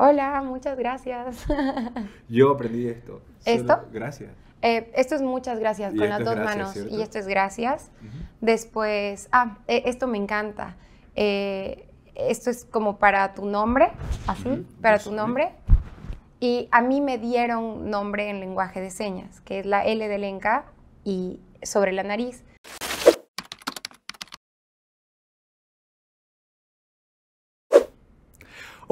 hola, muchas gracias. Yo aprendí esto. ¿Esto? gracias. Eh, esto es muchas gracias, con las dos manos. Y esto es gracias. Después, ah, e, esto me encanta. Eh, esto es como para tu nombre, así, para tu nombre. Y a mí me dieron nombre en lenguaje de señas, que es la L de Lenca y sobre la nariz.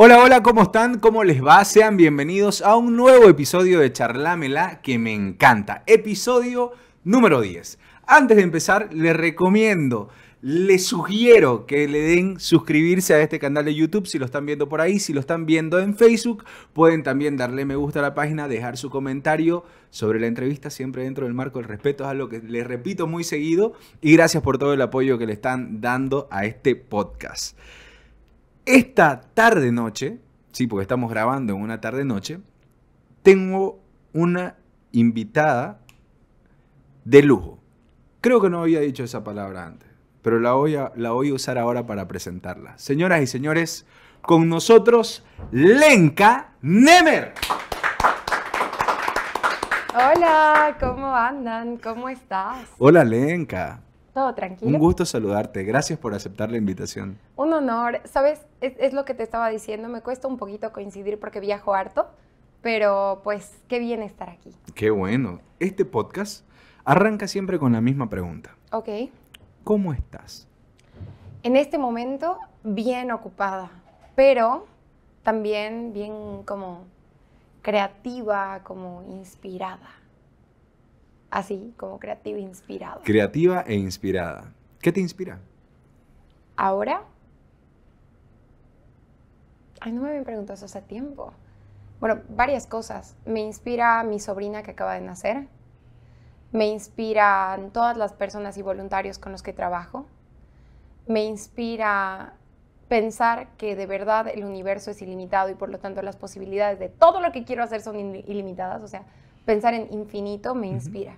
Hola, hola, ¿cómo están? ¿Cómo les va? Sean bienvenidos a un nuevo episodio de Charlámela que me encanta. Episodio número 10. Antes de empezar, les recomiendo, les sugiero que le den suscribirse a este canal de YouTube si lo están viendo por ahí, si lo están viendo en Facebook, pueden también darle me gusta a la página, dejar su comentario sobre la entrevista, siempre dentro del marco del respeto, es algo que les repito muy seguido y gracias por todo el apoyo que le están dando a este podcast. Esta tarde noche, sí, porque estamos grabando en una tarde noche, tengo una invitada de lujo. Creo que no había dicho esa palabra antes, pero la voy a, la voy a usar ahora para presentarla. Señoras y señores, con nosotros Lenka Nemer. Hola, ¿cómo andan? ¿Cómo estás? Hola Lenka tranquilo. Un gusto saludarte. Gracias por aceptar la invitación. Un honor. Sabes, es, lo que te estaba diciendo. Me cuesta un poquito coincidir porque viajo harto, pero pues qué bien estar aquí. Qué bueno. Este podcast arranca siempre con la misma pregunta. Ok. ¿Cómo estás? En este momento, bien ocupada, pero también bien como creativa, como inspirada así, como creativa e inspirada. Creativa e inspirada. ¿Qué te inspira? Ahora. Ay, no me habían preguntado eso hace tiempo. Bueno, varias cosas. Me inspira mi sobrina que acaba de nacer. Me inspiran todas las personas y voluntarios con los que trabajo. Me inspira pensar que de verdad el universo es ilimitado y por lo tanto las posibilidades de todo lo que quiero hacer son ilimitadas. O sea, pensar en infinito me inspira.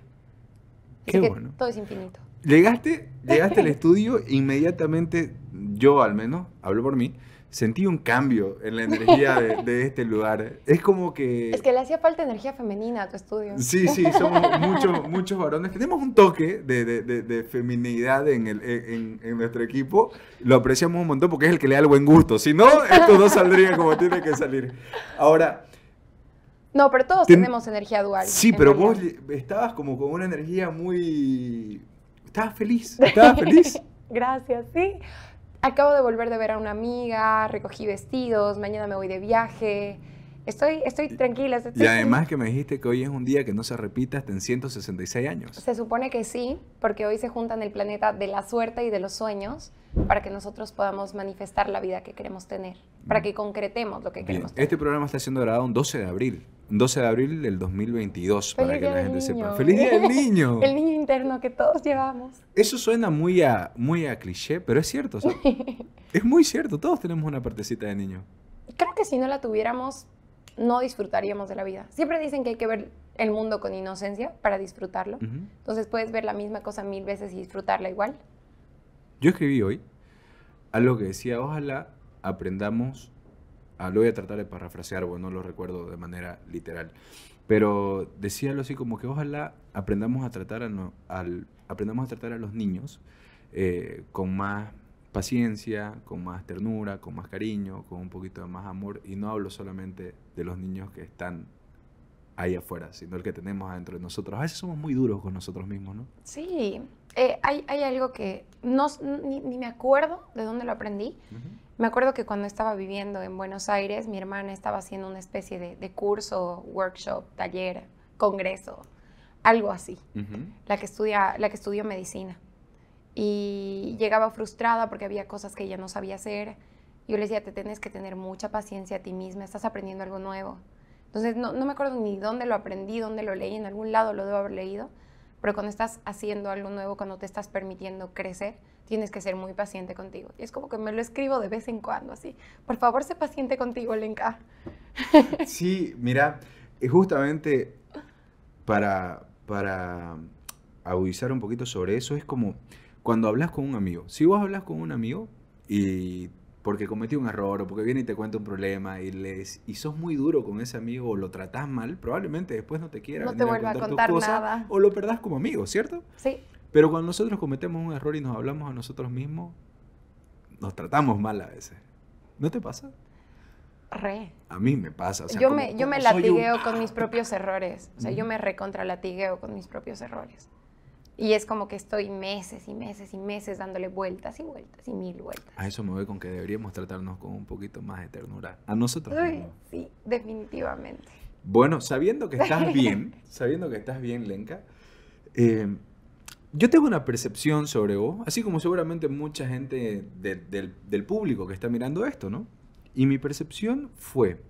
bueno. Todo es infinito. Llegaste, llegaste al estudio, inmediatamente, yo al menos, hablo por mí, sentí un cambio en la energía de, este lugar. Es como que... Es que le hacía falta energía femenina a tu estudio. Sí, sí, somos muchos, muchos varones. Tenemos un toque de, feminidad en, en, nuestro equipo. Lo apreciamos un montón porque es el que le da el buen gusto. Si no, esto no saldría como tiene que salir. Ahora, no, pero todos tenemos energía dual. Sí, pero vos estabas como con una energía muy... Estabas feliz, estabas feliz. Gracias, sí. Acabo de volver de ver a una amiga, recogí vestidos, mañana me voy de viaje. Estoy, estoy tranquila. y además que me dijiste que hoy es un día que no se repita hasta en 166 años. Se supone que sí, porque hoy se juntan el planeta de la suerte y de los sueños para que nosotros podamos manifestar la vida que queremos tener, para mm. que concretemos lo que queremos este tener. Este programa está siendo grabado un 12 de abril. 12 de abril del 2022, para que la gente sepa. ¡Feliz Día del Niño! el niño interno que todos llevamos. Eso suena muy a, muy a cliché, pero es cierto. es muy cierto, todos tenemos una partecita de niño. Creo que si no la tuviéramos, no disfrutaríamos de la vida. Siempre dicen que hay que ver el mundo con inocencia para disfrutarlo. Entonces puedes ver la misma cosa mil veces y disfrutarla igual. Yo escribí hoy algo que decía, ojalá aprendamos Ah, lo voy a tratar de parafrasear, bueno, no lo recuerdo de manera literal. Pero decía así como que ojalá aprendamos a tratar a, no, al, aprendamos a, tratar a los niños eh, con más paciencia, con más ternura, con más cariño, con un poquito de más amor. Y no hablo solamente de los niños que están ahí afuera, sino el que tenemos adentro de nosotros. A veces somos muy duros con nosotros mismos, ¿no? Sí, eh, hay, algo que no, ni, me acuerdo de dónde lo aprendí. Me acuerdo que cuando estaba viviendo en Buenos Aires, mi hermana estaba haciendo una especie de, curso, workshop, taller, congreso, algo así, la, que estudia, la que estudió medicina. Y llegaba frustrada porque había cosas que ella no sabía hacer. Yo le decía, te tienes que tener mucha paciencia a ti misma, estás aprendiendo algo nuevo entonces, no, me acuerdo ni dónde lo aprendí, dónde lo leí, en algún lado lo debo haber leído, pero cuando estás haciendo algo nuevo, cuando te estás permitiendo crecer, tienes que ser muy paciente contigo. Y es como que me lo escribo de vez en cuando, así. Por favor, sé paciente contigo, Lenka. Sí, mira, eh, justamente para, para agudizar un poquito sobre eso, es como cuando hablas con un amigo. Si vos hablas con un amigo y porque cometió un error o porque viene y te cuenta un problema y les y sos muy duro con ese amigo o lo tratás mal, probablemente después no te quiera no te vuelva a contar, nada. o lo perdás como amigo, ¿cierto? Sí. Pero cuando nosotros cometemos un error y nos hablamos a nosotros mismos, nos tratamos mal a veces. ¿No te pasa? Re. A mí me pasa. yo, me, yo me latigueo con mis propios errores. O sea, yo me recontra latigueo con mis propios errores. Y es como que estoy meses y meses y meses dándole vueltas y vueltas y mil vueltas. A eso me voy con que deberíamos tratarnos con un poquito más de ternura. A nosotros. sí, definitivamente. Bueno, sabiendo que estás bien, sabiendo que estás bien, Lenka, eh, yo tengo una percepción sobre vos, así como seguramente mucha gente del, público que está mirando esto, ¿no? Y mi percepción fue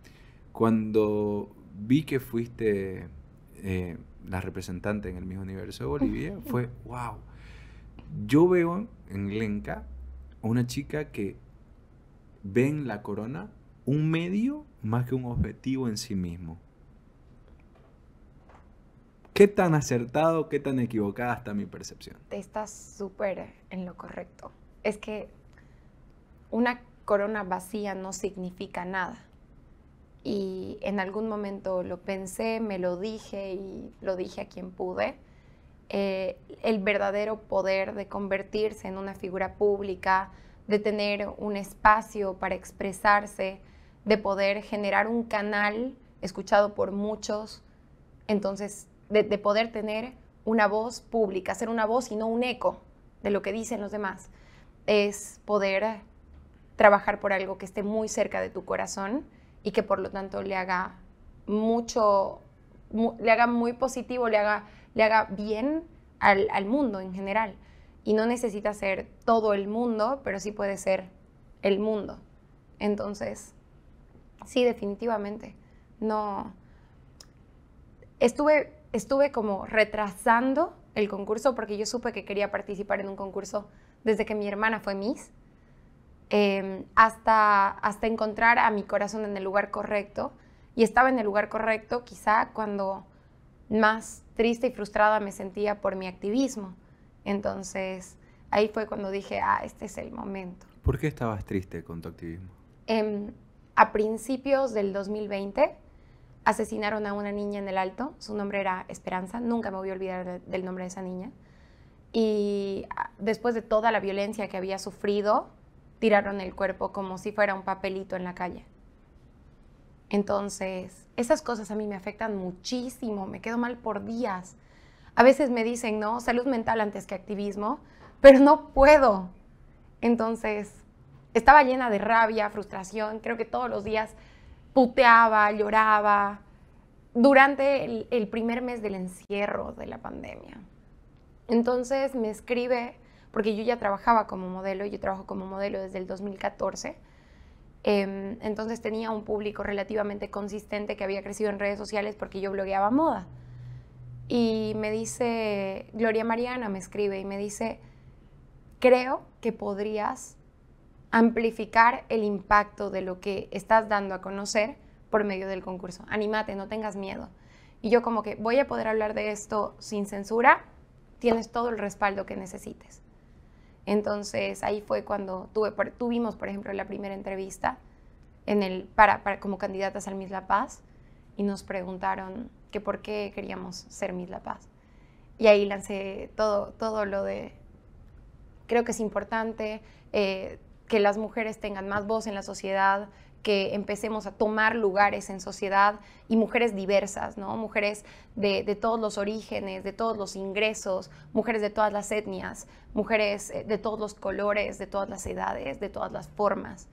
cuando vi que fuiste eh, la representante en el mismo universo de Bolivia, fue, wow, yo veo en Lenca una chica que ve en la corona un medio más que un objetivo en sí mismo. ¿Qué tan acertado, qué tan equivocada está mi percepción? Te estás súper en lo correcto. Es que una corona vacía no significa nada y en algún momento lo pensé, me lo dije y lo dije a quien pude, eh, el verdadero poder de convertirse en una figura pública, de tener un espacio para expresarse, de poder generar un canal escuchado por muchos, entonces de poder tener una voz pública, ser una voz y no un eco de lo que dicen los demás, es poder trabajar por algo que esté muy cerca de tu corazón y que por lo tanto le haga mucho, le haga muy positivo, le haga, le haga bien al, mundo en general. Y no necesita ser todo el mundo, pero sí puede ser el mundo. Entonces, sí, definitivamente. No. Estuve, estuve como retrasando el concurso porque yo supe que quería participar en un concurso desde que mi hermana fue Miss Em, hasta, hasta encontrar a mi corazón en el lugar correcto. Y estaba en el lugar correcto quizá cuando más triste y frustrada me sentía por mi activismo. Entonces ahí fue cuando dije, ah, este es el momento. ¿Por qué estabas triste con tu activismo? Em, a principios del 2020 asesinaron a una niña en el Alto, su nombre era Esperanza, nunca me voy a olvidar del nombre de esa niña. Y ah, después de toda la violencia que había sufrido, tiraron el cuerpo como si fuera un papelito en la calle. Entonces, esas cosas a mí me afectan muchísimo, me quedo mal por días. A veces me dicen, no, salud mental antes que activismo, pero no puedo. Entonces, estaba llena de rabia, frustración, creo que todos los días puteaba, lloraba, durante el, primer mes del encierro de la pandemia. Entonces me escribe porque yo ya trabajaba como modelo, yo trabajo como modelo desde el 2014. Em, entonces tenía un público relativamente consistente que había crecido en redes sociales porque yo blogueaba moda. Y me dice, Gloria Mariana me escribe y me dice, creo que podrías amplificar el impacto de lo que estás dando a conocer por medio del concurso. Anímate, no tengas miedo. Y yo como que voy a poder hablar de esto sin censura, tienes todo el respaldo que necesites. Entonces ahí fue cuando tuvimos, por ejemplo, la primera entrevista en el, para, como candidatas al Miss La Paz y nos preguntaron que por qué queríamos ser Miss La Paz. Y ahí lancé todo, lo de, creo que es importante eh, que las mujeres tengan más voz en la sociedad, que empecemos a tomar lugares en sociedad y mujeres diversas, ¿no? Mujeres de, todos los orígenes, de todos los ingresos, mujeres de todas las etnias, mujeres eh, de todos los colores, de todas las edades, de todas las formas.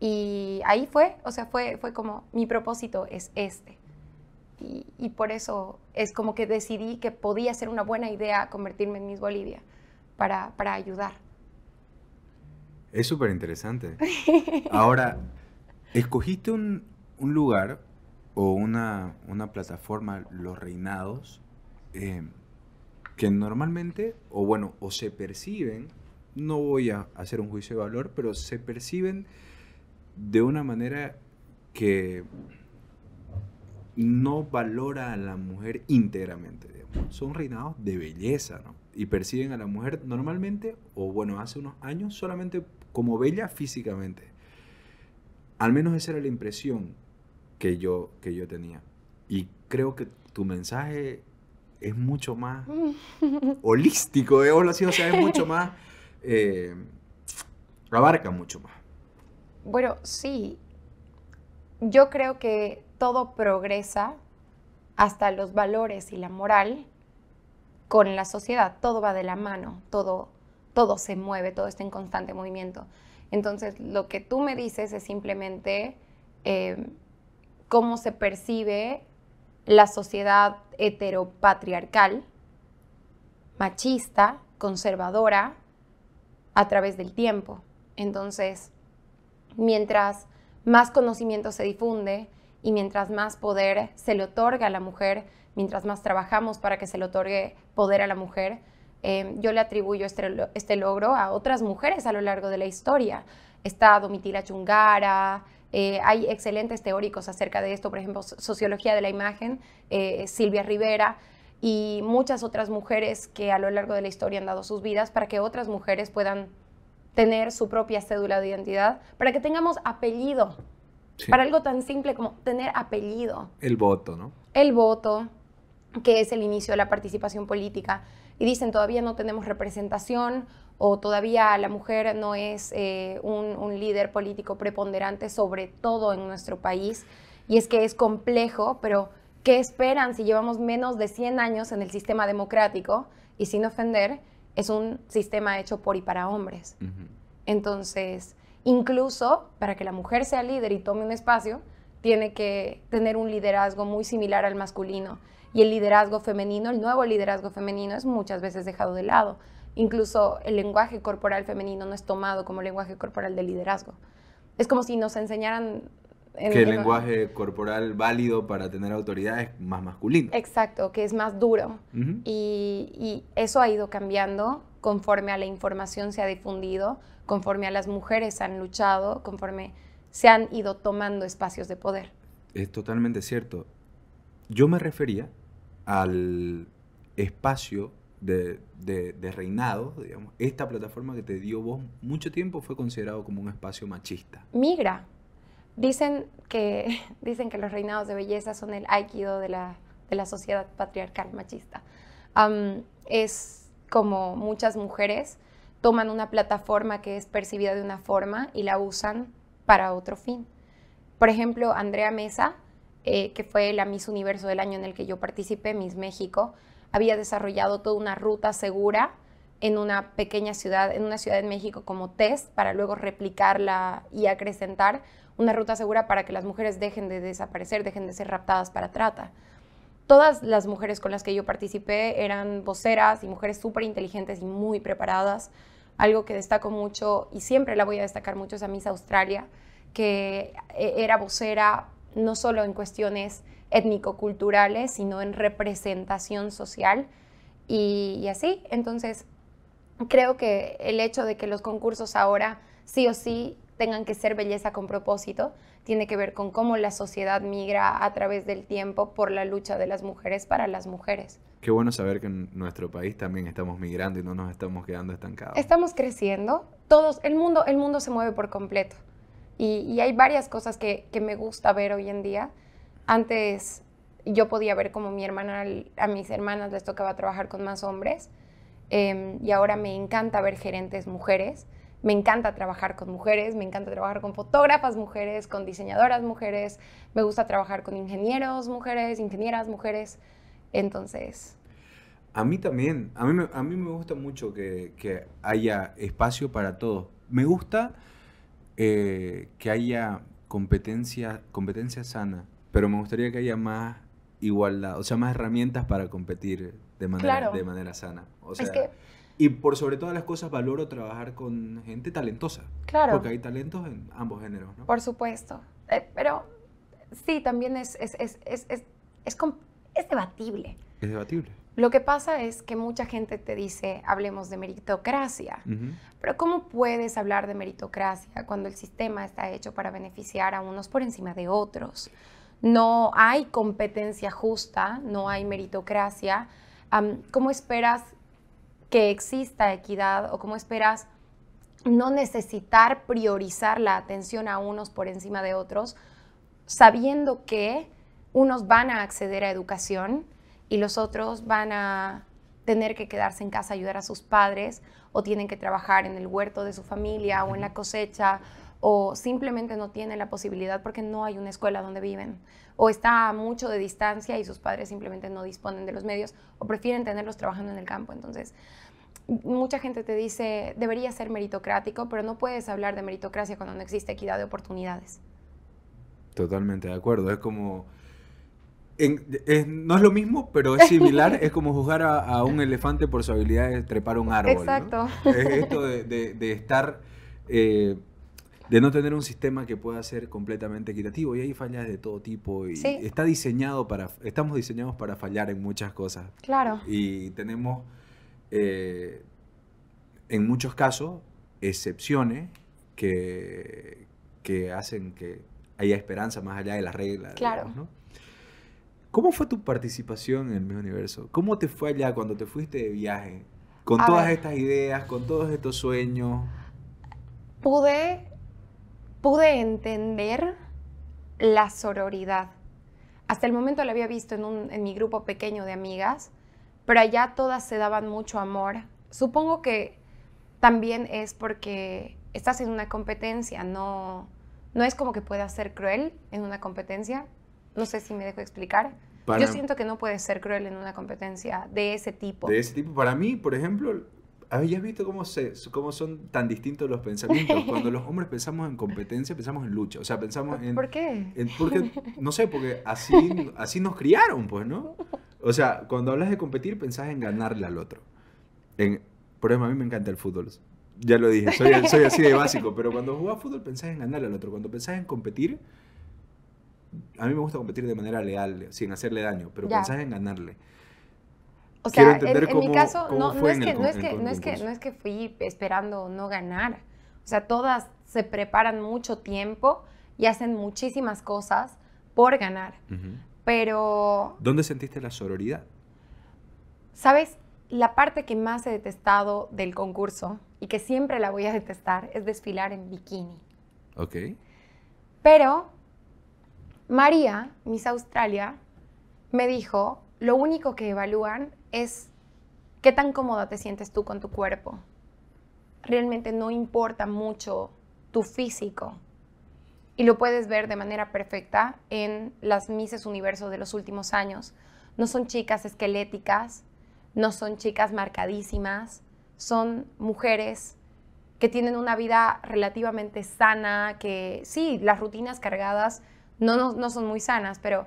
Y ahí fue, o sea, fue, fue como mi propósito es este. Y, por eso es como que decidí que podía ser una buena idea convertirme en Miss Bolivia para, para ayudar. Es súper interesante. Ahora... Escogiste un, lugar o una, plataforma, los reinados, eh, que normalmente, o bueno, o se perciben, no voy a hacer un juicio de valor, pero se perciben de una manera que no valora a la mujer íntegramente. Son reinados de belleza, ¿no? Y perciben a la mujer normalmente, o bueno, hace unos años, solamente como bella físicamente. Al menos esa era la impresión que yo, que yo tenía. Y creo que tu mensaje es mucho más holístico, de o sea, es mucho más, eh, abarca mucho más. Bueno, sí, yo creo que todo progresa hasta los valores y la moral con la sociedad, todo va de la mano, todo, todo se mueve, todo está en constante movimiento. Entonces, lo que tú me dices es simplemente eh, cómo se percibe la sociedad heteropatriarcal, machista, conservadora, a través del tiempo. Entonces, mientras más conocimiento se difunde y mientras más poder se le otorga a la mujer, mientras más trabajamos para que se le otorgue poder a la mujer, Em, yo le atribuyo este, este, logro a otras mujeres a lo largo de la historia. Está Domitila Chungara, eh, hay excelentes teóricos acerca de esto, por ejemplo, Sociología de la Imagen, eh, Silvia Rivera y muchas otras mujeres que a lo largo de la historia han dado sus vidas para que otras mujeres puedan tener su propia cédula de identidad, para que tengamos apellido, para algo tan simple como tener apellido. El voto, ¿no? El voto, que es el inicio de la participación política y dicen todavía no tenemos representación o todavía la mujer no es eh, un, líder político preponderante, sobre todo en nuestro país. Y es que es complejo, pero ¿qué esperan si llevamos menos de 100 años en el sistema democrático? Y sin ofender, es un sistema hecho por y para hombres. Entonces, incluso para que la mujer sea líder y tome un espacio, tiene que tener un liderazgo muy similar al masculino. Y el liderazgo femenino, el nuevo liderazgo femenino es muchas veces dejado de lado. Incluso el lenguaje corporal femenino no es tomado como lenguaje corporal de liderazgo. Es como si nos enseñaran... que el lenguaje corporal válido para tener autoridad es más masculino. Exacto, que es más duro. y, y eso ha ido cambiando conforme a la información se ha difundido, conforme a las mujeres han luchado, conforme se han ido tomando espacios de poder. Es totalmente cierto. Yo me refería al espacio de, de, de reinado, digamos, esta plataforma que te dio vos mucho tiempo fue considerado como un espacio machista. Migra. Dicen que, dicen que los reinados de belleza son el aikido de la, sociedad patriarcal machista. es como muchas mujeres toman una plataforma que es percibida de una forma y la usan para otro fin. Por ejemplo, Andrea Mesa eh, que fue la Miss Universo del año en el que yo participé, Miss México, había desarrollado toda una ruta segura en una pequeña ciudad, en una ciudad en México como test, para luego replicarla y acrecentar una ruta segura para que las mujeres dejen de desaparecer, dejen de ser raptadas para trata. Todas las mujeres con las que yo participé eran voceras y mujeres súper inteligentes y muy preparadas. Algo que destaco mucho y siempre la voy a destacar mucho es a Miss Australia, que eh, era vocera, no solo en cuestiones étnico-culturales, sino en representación social y, así. Entonces, creo que el hecho de que los concursos ahora sí o sí tengan que ser belleza con propósito, tiene que ver con cómo la sociedad migra a través del tiempo por la lucha de las mujeres para las mujeres. Qué bueno saber que en nuestro país también estamos migrando y no nos estamos quedando estancados. Estamos creciendo, todos, el mundo, el mundo se mueve por completo. Y, hay varias cosas que, que, me gusta ver hoy en día. Antes yo podía ver como mi hermana, a mis hermanas les tocaba trabajar con más hombres. Em, y ahora me encanta ver gerentes mujeres. Me encanta trabajar con mujeres, me encanta trabajar con fotógrafas mujeres, con diseñadoras mujeres, me gusta trabajar con ingenieros mujeres, ingenieras mujeres. Entonces... A mí también, a mí, a mí me gusta mucho que, que haya espacio para todos. Me gusta eh, que haya competencia, competencia sana, pero me gustaría que haya más igualdad, o sea, más herramientas para competir de manera, de manera sana. O sea, Y por sobre todas las cosas valoro trabajar con gente talentosa. Claro. Porque hay talentos en ambos géneros, Por supuesto. Eh, pero sí, también es, es, es, es debatible. Es debatible. Lo que pasa es que mucha gente te dice, hablemos de meritocracia, pero ¿cómo puedes hablar de meritocracia cuando el sistema está hecho para beneficiar a unos por encima de otros? No hay competencia justa, no hay meritocracia. ¿Cómo esperas que exista equidad o cómo esperas no necesitar priorizar la atención a unos por encima de otros, sabiendo que unos van a acceder a educación, y los otros van a tener que quedarse en casa a ayudar a sus padres o tienen que trabajar en el huerto de su familia o en la cosecha o simplemente no tienen la posibilidad porque no hay una escuela donde viven o está mucho de distancia y sus padres simplemente no disponen de los medios o prefieren tenerlos trabajando en el campo. Entonces, mucha gente te dice, debería ser meritocrático, pero no puedes hablar de meritocracia cuando no existe equidad de oportunidades. Totalmente de acuerdo, es como no es lo mismo, pero es similar. es como juzgar a, un elefante por su habilidad de trepar un árbol. Exacto. Es esto de, estar. Eh, de no tener un sistema que pueda ser completamente equitativo. Y hay fallas de todo tipo. Y está diseñado para. Estamos diseñados para fallar en muchas cosas. Claro. Y tenemos. Eh, en muchos casos, excepciones que, que hacen que haya esperanza más allá de las reglas. Claro. ¿Cómo fue tu participación en el Universo? ¿Cómo te fue allá cuando te fuiste de viaje? Con todas estas ideas, con todos estos sueños. Pude, pude entender la sororidad. Hasta el momento la había visto en, en mi grupo pequeño de amigas, pero allá todas se daban mucho amor. Supongo que también es porque estás en una competencia, no, no es como que pueda ser cruel en una competencia, no sé si me dejo explicar. Yo siento que no puedes ser cruel en una competencia de ese tipo. De ese tipo. Para mí, por ejemplo, ¿habías visto cómo, se, cómo son tan distintos los pensamientos? Cuando los hombres pensamos en competencia, pensamos en lucha. O sea, pensamos en... ¿Por qué? porque, no sé, porque así, así nos criaron, pues, ¿no? O sea, cuando hablas de competir, pensás en ganarle al otro. En, por a mí me encanta el fútbol. Ya lo dije, soy, así de básico. Pero cuando jugás fútbol, pensás en ganarle al otro. Cuando pensás en competir a mí me gusta competir de manera leal, sin hacerle daño, pero pensás en ganarle. O sea, en, mi caso, no, es que, fui esperando no ganar. O sea, todas se preparan mucho tiempo y hacen muchísimas cosas por ganar. Pero... ¿Dónde sentiste la sororidad? ¿Sabes? La parte que más he detestado del concurso y que siempre la voy a detestar es desfilar en bikini. Ok. Pero María, Miss Australia, me dijo, lo único que evalúan es qué tan cómoda te sientes tú con tu cuerpo. Realmente no importa mucho tu físico. Y lo puedes ver de manera perfecta en las Misses Universo de los últimos años. No son chicas esqueléticas, no son chicas marcadísimas, son mujeres que tienen una vida relativamente sana, que sí, las rutinas cargadas no, son muy sanas, pero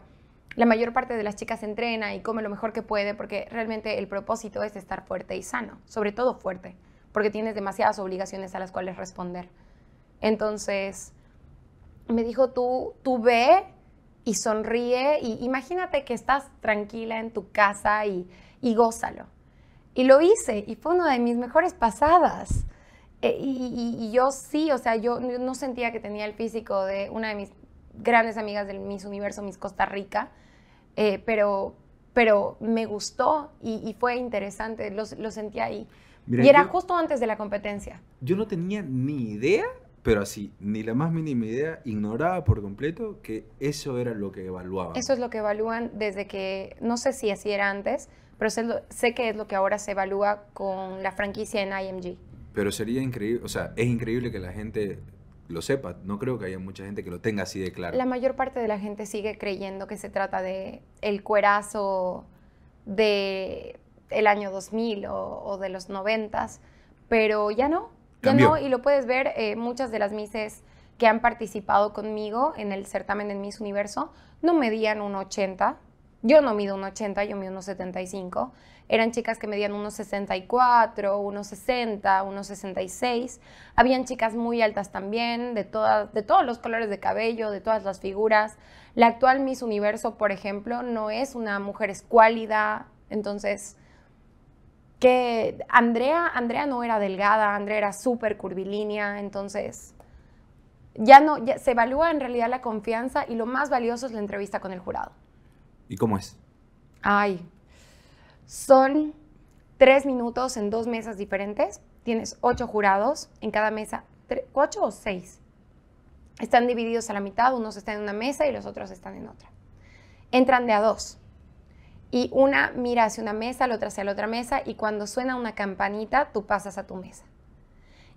la mayor parte de las chicas entrena y come lo mejor que puede porque realmente el propósito es estar fuerte y sano, sobre todo fuerte, porque tienes demasiadas obligaciones a las cuales responder. Entonces, me dijo, tú, tú ve y sonríe y imagínate que estás tranquila en tu casa y, y gózalo. Y lo hice y fue una de mis mejores pasadas. Eh, y, yo sí, o sea, yo, no sentía que tenía el físico de una de mis grandes amigas del Miss Universo, Miss Costa Rica, eh, pero, pero me gustó y, fue interesante, lo, sentí ahí. y era justo antes de la competencia. Yo no tenía ni idea, pero así, ni la más mínima idea, ignoraba por completo que eso era lo que evaluaban. Eso es lo que evalúan desde que, no sé si así era antes, pero sé que es lo que ahora se evalúa con la franquicia en IMG. Pero sería increíble, o sea, es increíble que la gente lo sepa. No creo que haya mucha gente que lo tenga así de claro. La mayor parte de la gente sigue creyendo que se trata de el cuerazo de el año 2000 o, de los noventas, pero ya no, ya no, y lo puedes ver eh, muchas de las Misses que han participado conmigo en el certamen en Miss Universo no medían un 80, yo no mido 1,80, yo mido 1,75. Eran chicas que medían 1,64, 1,60, 1,66. Habían chicas muy altas también, de, todas, de todos los colores de cabello, de todas las figuras. La actual Miss Universo, por ejemplo, no es una mujer escuálida. Entonces, que Andrea, Andrea no era delgada, Andrea era súper curvilínea. Entonces, ya no, se evalúa en realidad la confianza y lo más valioso es la entrevista con el jurado. ¿Y cómo es? Ay, son tres minutos en dos mesas diferentes. Tienes ocho jurados en cada mesa, ocho o seis. Están divididos a la mitad, unos están en una mesa y los otros están en otra. Entran de a dos. Y una mira hacia una mesa, la otra hacia la otra mesa, y cuando suena una campanita, tú pasas a tu mesa.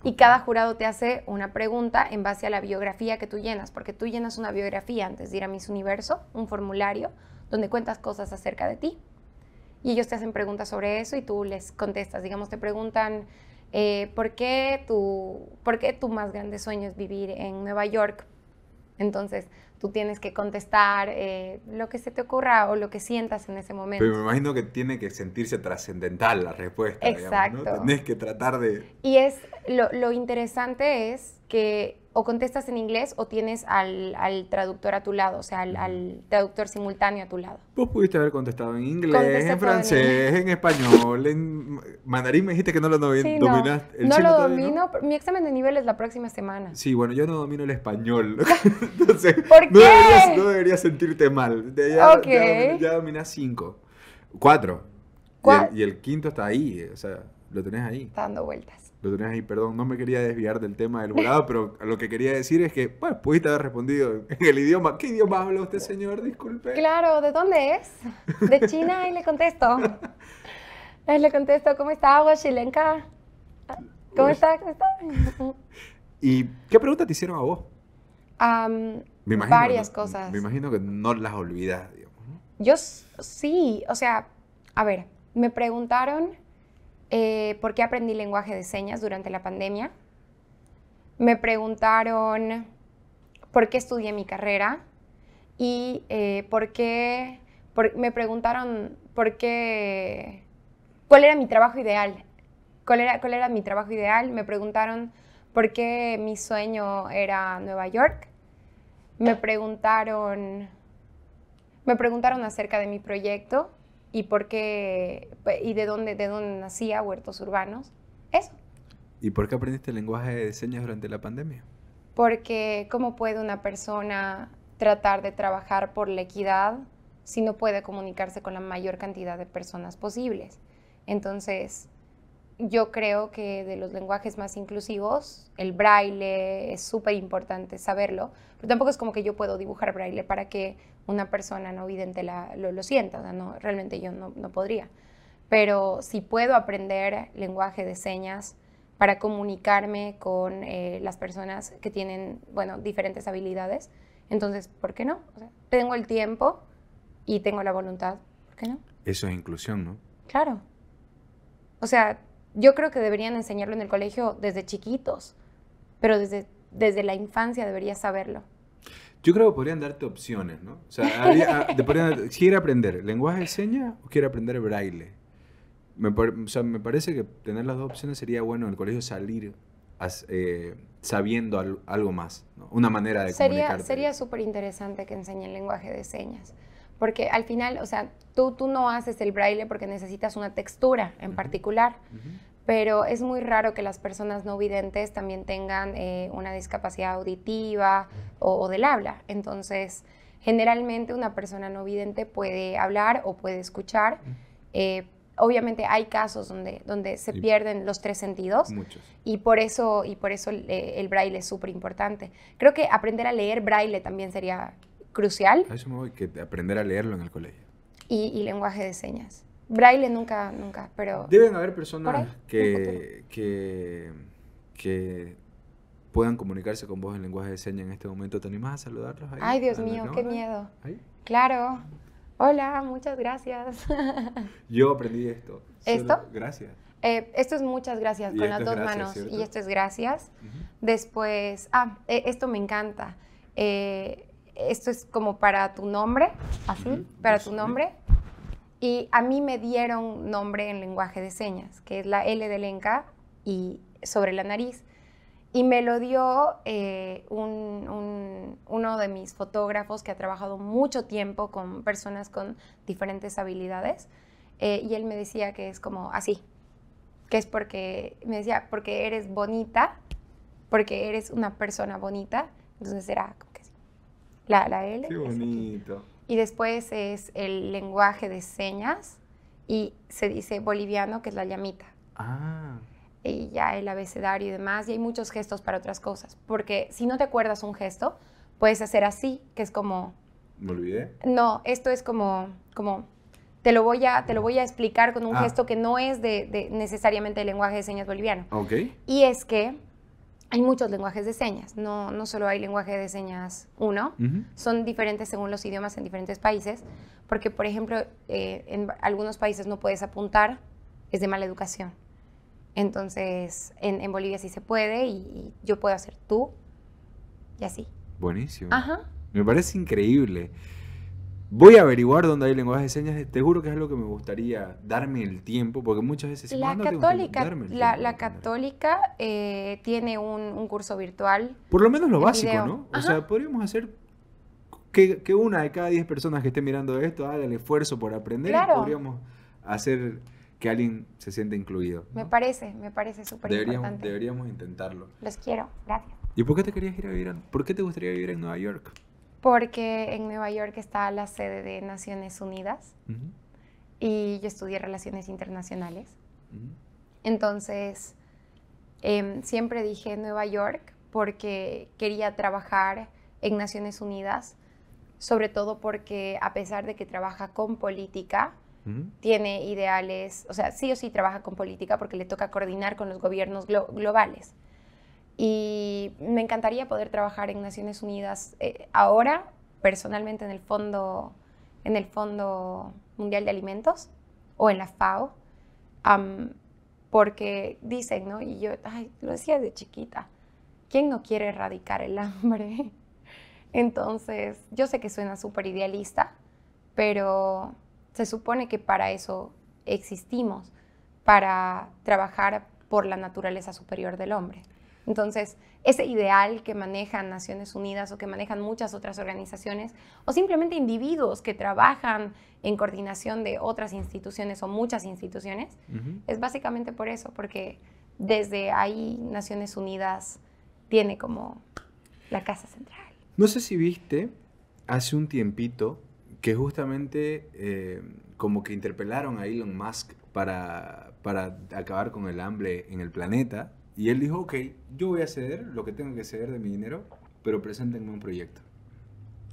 Y cada jurado te hace una pregunta en base a la biografía que tú llenas, porque tú llenas una biografía antes de ir a Miss Universo, un formulario donde cuentas cosas acerca de ti. Y ellos te hacen preguntas sobre eso y tú les contestas. Digamos, te preguntan, eh, ¿por, qué tu, ¿por qué tu más grande sueño es vivir en Nueva York? Entonces, tú tienes que contestar eh, lo que se te ocurra o lo que sientas en ese momento. Pero me imagino que tiene que sentirse trascendental la respuesta. Exacto. tienes que tratar de... Y es, lo, lo interesante es que o contestas en inglés o tienes al, traductor a tu lado, o sea, al, traductor simultáneo a tu lado. Vos pudiste haber contestado en inglés, en francés, en, español, en mandarín me dijiste que no lo dominas. dominaste. No, lo domino, mi examen de nivel es la próxima semana. Sí, bueno, yo no domino el español, entonces ¿Por qué? No, deberías, sentirte mal. Ya, ya, cinco, cuatro. Y, el, y el quinto está ahí, o sea, lo tenés ahí. Está dando vueltas lo tenías ahí, perdón, no me quería desviar del tema del jurado, pero lo que quería decir es que, pues, pudiste haber respondido en el idioma. ¿Qué idioma habla usted, señor? Disculpe. Claro, ¿de dónde es? De China, Ahí le contesto. Ahí le contesto, ¿cómo está agua chilenca? ¿Cómo está? ¿Cómo está? ¿Y qué preguntas te hicieron a vos? varias cosas. Me imagino que no las olvidas, digamos. Yo sí, o sea, a ver, me preguntaron eh, por qué aprendí lenguaje de señas durante la pandemia. Me preguntaron por qué estudié mi carrera y eh, por qué, me preguntaron por qué, cuál era mi trabajo ideal. ¿Cuál era, ¿Cuál era mi trabajo ideal? Me preguntaron por qué mi sueño era Nueva York. Me preguntaron, me preguntaron acerca de mi proyecto y por qué y de dónde de dónde nacía Huertos Urbanos. Eso. ¿Y por qué aprendiste el lenguaje de señas durante la pandemia? Porque cómo puede una persona tratar de trabajar por la equidad si no puede comunicarse con la mayor cantidad de personas posibles. Entonces, yo creo que de los lenguajes más inclusivos, el braille es súper importante saberlo, pero tampoco es como que yo puedo dibujar braille para que una persona no vidente lo, sienta, no, realmente yo no, no podría. Pero si puedo aprender lenguaje de señas para comunicarme con eh, las personas que tienen, bueno, diferentes habilidades, entonces, ¿por qué no? tengo el tiempo y tengo la voluntad, ¿por qué no? Eso es inclusión, ¿no? Claro. O sea, yo creo que deberían enseñarlo en el colegio desde chiquitos, pero desde, desde la infancia debería saberlo. Yo creo que podrían darte opciones, ¿no? O sea, habría, ah, podrían, quiere aprender lenguaje de señas o quiere aprender braille. Me, o sea, me parece que tener las dos opciones sería bueno en el colegio salir eh, sabiendo algo más, ¿no? una manera de sería, Sería súper interesante que enseñen lenguaje de señas, porque al final, o sea, tú, tú no haces el braille porque necesitas una textura en particular pero es muy raro que las personas no videntes también tengan eh, una discapacidad auditiva o, del habla. Entonces, generalmente una persona no vidente puede hablar o puede escuchar. Eh, obviamente hay casos donde, se pierden los tres sentidos. Muchos. Y por eso, y por eso eh, el, braille es súper importante. Creo que aprender a leer braille también sería crucial. eso me voy, que aprender a leerlo en el colegio. y lenguaje de señas. Braille nunca, nunca, pero... Deben haber personas que, puedan comunicarse con vos en lenguaje de señas en este momento. ¿Te animás a saludarlos? Ahí? Ay, Dios mío, qué miedo. Claro. Hola, muchas gracias. Yo aprendí esto. ¿Esto? gracias. Eh, esto es muchas gracias, con las dos manos. Y esto es gracias. Después, ah, eh, esto me encanta. Eh, esto es como para tu nombre, así, para tu nombre. Y a mí me dieron nombre en lenguaje de señas, que es la L de Lenca y sobre la nariz. Y me lo dio eh, uno de mis fotógrafos que ha trabajado mucho tiempo con personas con diferentes habilidades. Eh, y él me decía que es como así, que es porque, me decía, porque eres bonita, porque eres una persona bonita. Entonces era como que así. La, la L. Qué bonito y después es el lenguaje de señas y se dice boliviano, que es la llamita. Ah. Y ya el abecedario y demás, y hay muchos gestos para otras cosas, porque si no te acuerdas un gesto, puedes hacer así, que es como... ¿Me olvidé? No, esto es como... como te lo voy a, te lo voy a explicar con un ah. gesto que no es de, necesariamente el lenguaje de señas boliviano. Ok. Y es que hay muchos lenguajes de señas, no, no solo hay lenguaje de señas uno, son diferentes según los idiomas en diferentes países, porque por ejemplo eh, en algunos países no puedes apuntar, es de mala educación. Entonces en, Bolivia sí se puede y, y, yo puedo hacer tú y así. Buenísimo. Ajá. Me parece increíble. Voy a averiguar dónde hay lenguaje de señas. Te juro que es algo que me gustaría darme el tiempo, porque muchas veces la católica, la, católica eh, tiene un, curso virtual. Por lo menos lo básico, ¿no? O sea, podríamos hacer que, una de cada diez personas que esté mirando esto haga el esfuerzo por aprender. Y podríamos hacer que alguien se sienta incluido. Me parece, me parece súper importante. Deberíamos intentarlo. Los quiero, gracias. ¿Y por qué te querías ir a vivir? ¿Por qué te gustaría vivir en Nueva York? porque en Nueva York está la sede de Naciones Unidas y yo estudié relaciones internacionales. Entonces, em, siempre dije Nueva York porque quería trabajar en Naciones Unidas, sobre todo porque a pesar de que trabaja con política, tiene ideales, o sea, sí o sí trabaja con política porque le toca coordinar con los gobiernos globales. Y me encantaría poder trabajar en Naciones Unidas eh, ahora, personalmente en el fondo, en el Fondo Mundial de Alimentos o en la FAO, porque dicen, ¿no? Y yo, ay, lo decía de chiquita, ¿quién no quiere erradicar el hambre? Entonces, yo sé que suena súper idealista, pero se supone que para eso existimos, para trabajar por la naturaleza superior del hombre. Entonces, ese ideal que manejan Naciones Unidas o que manejan muchas otras organizaciones o simplemente individuos que trabajan en coordinación de otras instituciones o muchas instituciones, es básicamente por eso, porque desde ahí Naciones Unidas tiene como la casa central. No sé si viste hace un tiempito que justamente eh, como que interpelaron a Elon Musk para, para acabar con el hambre en el planeta y él dijo, ok, yo voy a ceder lo que tengo que ceder de mi dinero, pero preséntenme un proyecto.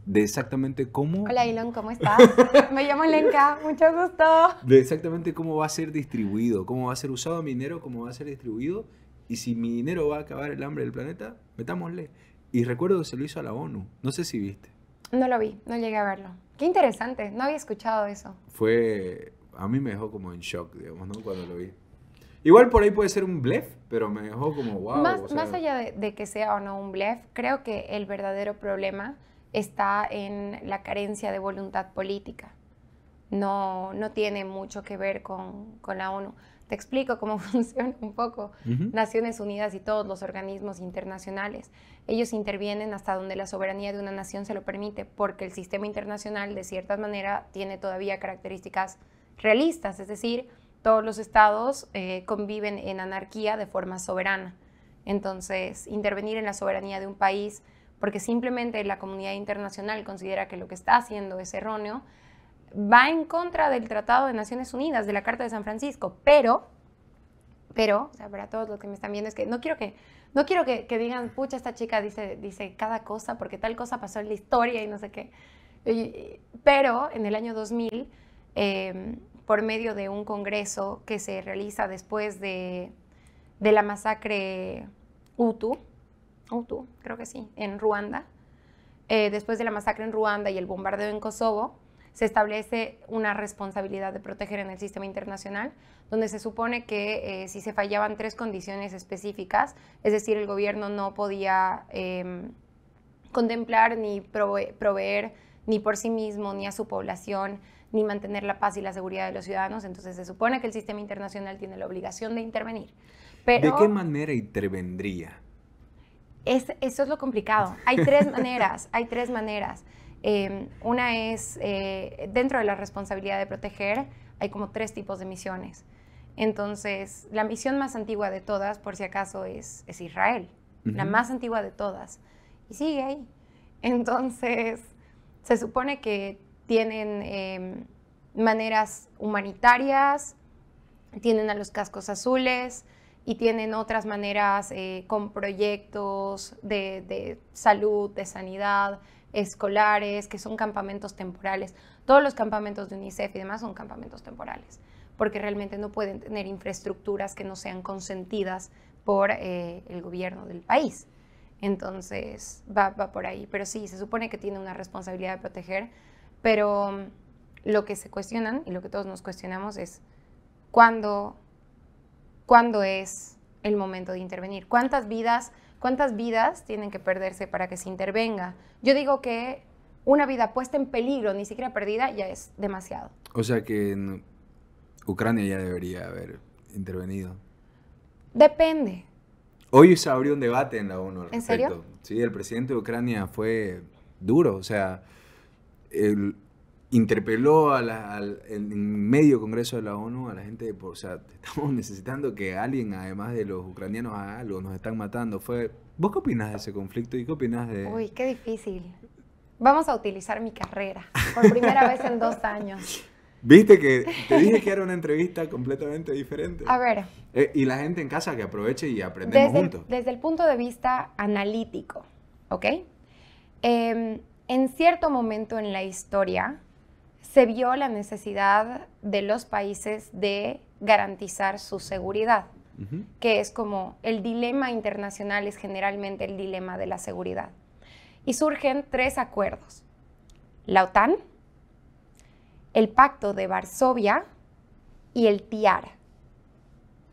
De exactamente cómo... Hola Elon, ¿cómo estás? Me llamo Lenka, mucho gusto. De exactamente cómo va a ser distribuido, cómo va a ser usado mi dinero, cómo va a ser distribuido. Y si mi dinero va a acabar el hambre del planeta, metámosle. Y recuerdo que se lo hizo a la ONU. No sé si viste. No lo vi, no llegué a verlo. Qué interesante, no había escuchado eso. Fue, a mí me dejó como en shock, digamos, ¿no? Cuando lo vi. Igual por ahí puede ser un blef, pero me dejó como wow. Más, más allá de, que sea o no un blef, creo que el verdadero problema está en la carencia de voluntad política. No, no tiene mucho que ver con, con la ONU. Te explico cómo funciona un poco. Naciones Unidas y todos los organismos internacionales, ellos intervienen hasta donde la soberanía de una nación se lo permite, porque el sistema internacional, de cierta manera, tiene todavía características realistas, es decir, todos los estados eh, conviven en anarquía de forma soberana. Entonces, intervenir en la soberanía de un país porque simplemente la comunidad internacional considera que lo que está haciendo es erróneo, va en contra del Tratado de Naciones Unidas, de la Carta de San Francisco, pero pero, o sea, para todos los que me están viendo, es que no quiero que, no quiero que, digan, pucha, esta chica dice, dice cada cosa porque tal cosa pasó en la historia y no sé qué. Pero en el año 2000, por medio de un congreso que se realiza después de, la masacre Utu, Utu, creo que sí, en Ruanda. Eh, después de la masacre en Ruanda y el bombardeo en Kosovo, se establece una responsabilidad de proteger en el sistema internacional, donde se supone que eh, si se fallaban tres condiciones específicas, es decir, el gobierno no podía em, contemplar ni proveer ni por sí mismo ni a su población ni mantener la paz y la seguridad de los ciudadanos. Entonces se supone que el sistema internacional tiene la obligación de intervenir. Pero, ¿De qué manera intervendría? eso es lo complicado. Hay tres maneras, hay tres maneras. Em, una es, eh, dentro de la responsabilidad de proteger, hay como tres tipos de misiones. Entonces, la misión más antigua de todas, por si acaso, es, Israel, la más antigua de todas. Y sigue ahí. Entonces, se supone que tienen em, maneras humanitarias, tienen a los cascos azules y tienen otras maneras eh, con proyectos de, salud, de sanidad, escolares, que son campamentos temporales. Todos los campamentos de UNICEF y demás son campamentos temporales, porque realmente no pueden tener infraestructuras que no sean consentidas por eh, el gobierno del país. Entonces, va, va por ahí. Pero sí, se supone que tiene una responsabilidad de proteger pero mm, lo que se cuestionan y lo que todos nos cuestionamos es cuándo, cuándo es el momento de intervenir. ¿Cuántas vidas, ¿Cuántas vidas tienen que perderse para que se intervenga? Yo digo que una vida puesta en peligro, ni siquiera perdida, ya es demasiado. O sea que Ucrania ya debería haber intervenido. Depende. Hoy se abrió un debate en la ONU al respecto. serio? Sí, el presidente de Ucrania fue duro, o sea, interpeló al, en medio Congreso de la ONU a la gente, o sea, estamos necesitando que alguien, además de los ucranianos, haga algo, nos están matando. Fue, ¿Vos qué opinás de ese conflicto y qué opinás de...? Uy, qué difícil. Vamos a utilizar mi carrera, por primera vez en dos años. Viste que te dije que era una entrevista completamente diferente. A ver. Eh, y la gente en casa que aproveche y aprendemos juntos. desde el punto de vista analítico, ¿ok? Em, en cierto momento en la historia se vio la necesidad de los países de garantizar su seguridad, que es como el dilema internacional es generalmente el dilema de la seguridad. Y surgen tres acuerdos. La OTAN, el Pacto de Varsovia y el TIAR.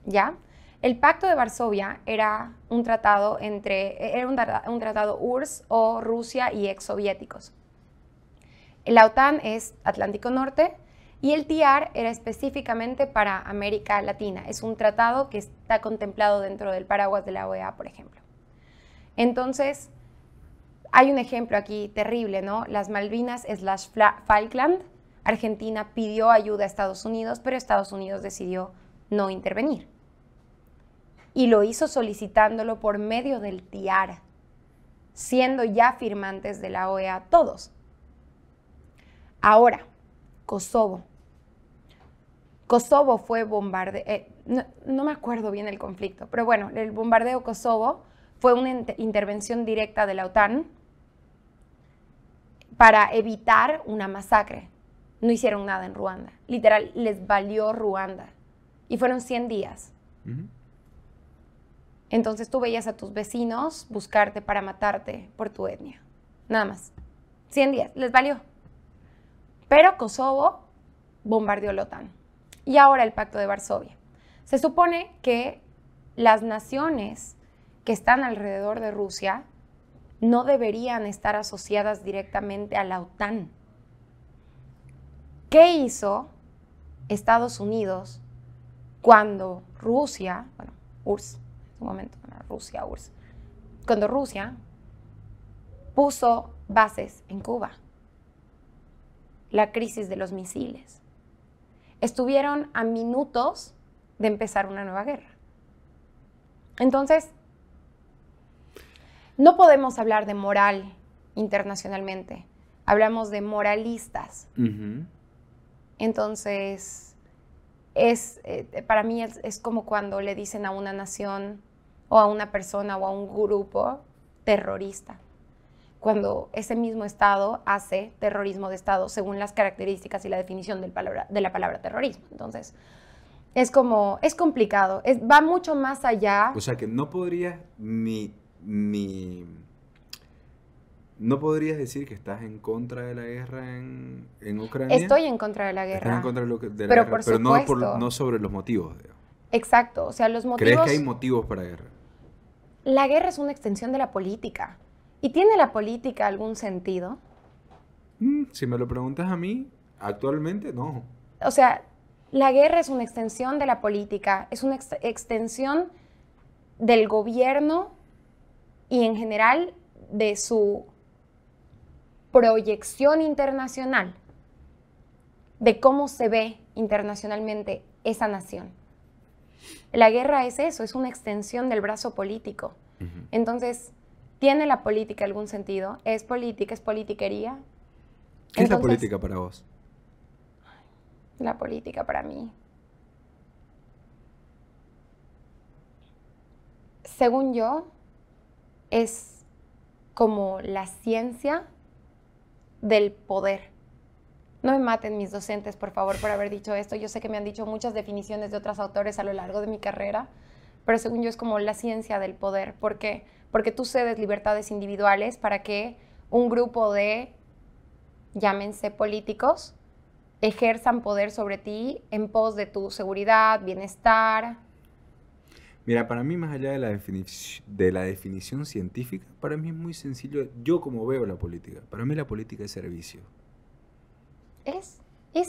¿Ya? El Pacto de Varsovia era un tratado entre era un, tratado URSS o Rusia y ex soviéticos. La OTAN es Atlántico Norte y el TIAR era específicamente para América Latina. Es un tratado que está contemplado dentro del paraguas de la OEA, por ejemplo. Entonces, hay un ejemplo aquí terrible, ¿no? Las Malvinas slash Falkland. Argentina pidió ayuda a Estados Unidos, pero Estados Unidos decidió no intervenir y lo hizo solicitándolo por medio del TIAR, siendo ya firmantes de la OEA todos. Ahora, Kosovo. Kosovo fue bombardeado, eh, no, me acuerdo bien el conflicto, pero bueno, el bombardeo Kosovo fue una intervención directa de la OTAN para evitar una masacre. No hicieron nada en Ruanda. Literal, les valió Ruanda. Y fueron 100 días. Entonces tú veías a tus vecinos buscarte para matarte por tu etnia. Nada más. 100 días, les valió. Pero Kosovo bombardeó la OTAN. Y ahora el Pacto de Varsovia. Se supone que las naciones que están alrededor de Rusia no deberían estar asociadas directamente a la OTAN. ¿Qué hizo Estados Unidos cuando Rusia, bueno, URSS, momento, Rusia, URSS, cuando Rusia puso bases en Cuba, la crisis de los misiles. Estuvieron a minutos de empezar una nueva guerra. Entonces, no podemos hablar de moral internacionalmente, hablamos de moralistas. Entonces, es, eh, para mí es como cuando le dicen a una nación, o a una persona o a un grupo terrorista, cuando ese mismo Estado hace terrorismo de Estado según las características y la definición del palabra, de la palabra terrorismo. Entonces, es como, es complicado, va mucho más allá. O sea que no podrías no podrías decir que estás en contra de la guerra en, Ucrania. Estoy en contra de la guerra. en contra de, lo, la pero guerra, sobre los motivos. Exacto, o sea, los motivos... ¿Crees que hay motivos para guerra? La guerra es una extensión de la política. ¿Y tiene la política algún sentido? Mm, si me lo preguntas a mí, actualmente no. O sea, la guerra es una extensión de la política, es una extensión del gobierno y en general de su proyección internacional, de cómo se ve internacionalmente esa nación. La guerra es eso, es una extensión del brazo político. Entonces, ¿tiene la política algún sentido? ¿Es política? ¿Es politiquería? ¿Qué es la política para vos? La política para mí. Según yo, es como la ciencia del poder. No me maten mis docentes, por favor, por haber dicho esto. Yo sé que me han dicho muchas definiciones de otros autores a lo largo de mi carrera, pero según yo es como la ciencia del poder. ¿Por qué? Porque tú cedes libertades individuales para que un grupo de, llámense políticos, ejerzan poder sobre ti en pos de tu seguridad, bienestar. Mira, para mí, más allá de la, de la definición científica, para mí es muy sencillo, yo como veo la política, para mí la política es servicio. Es,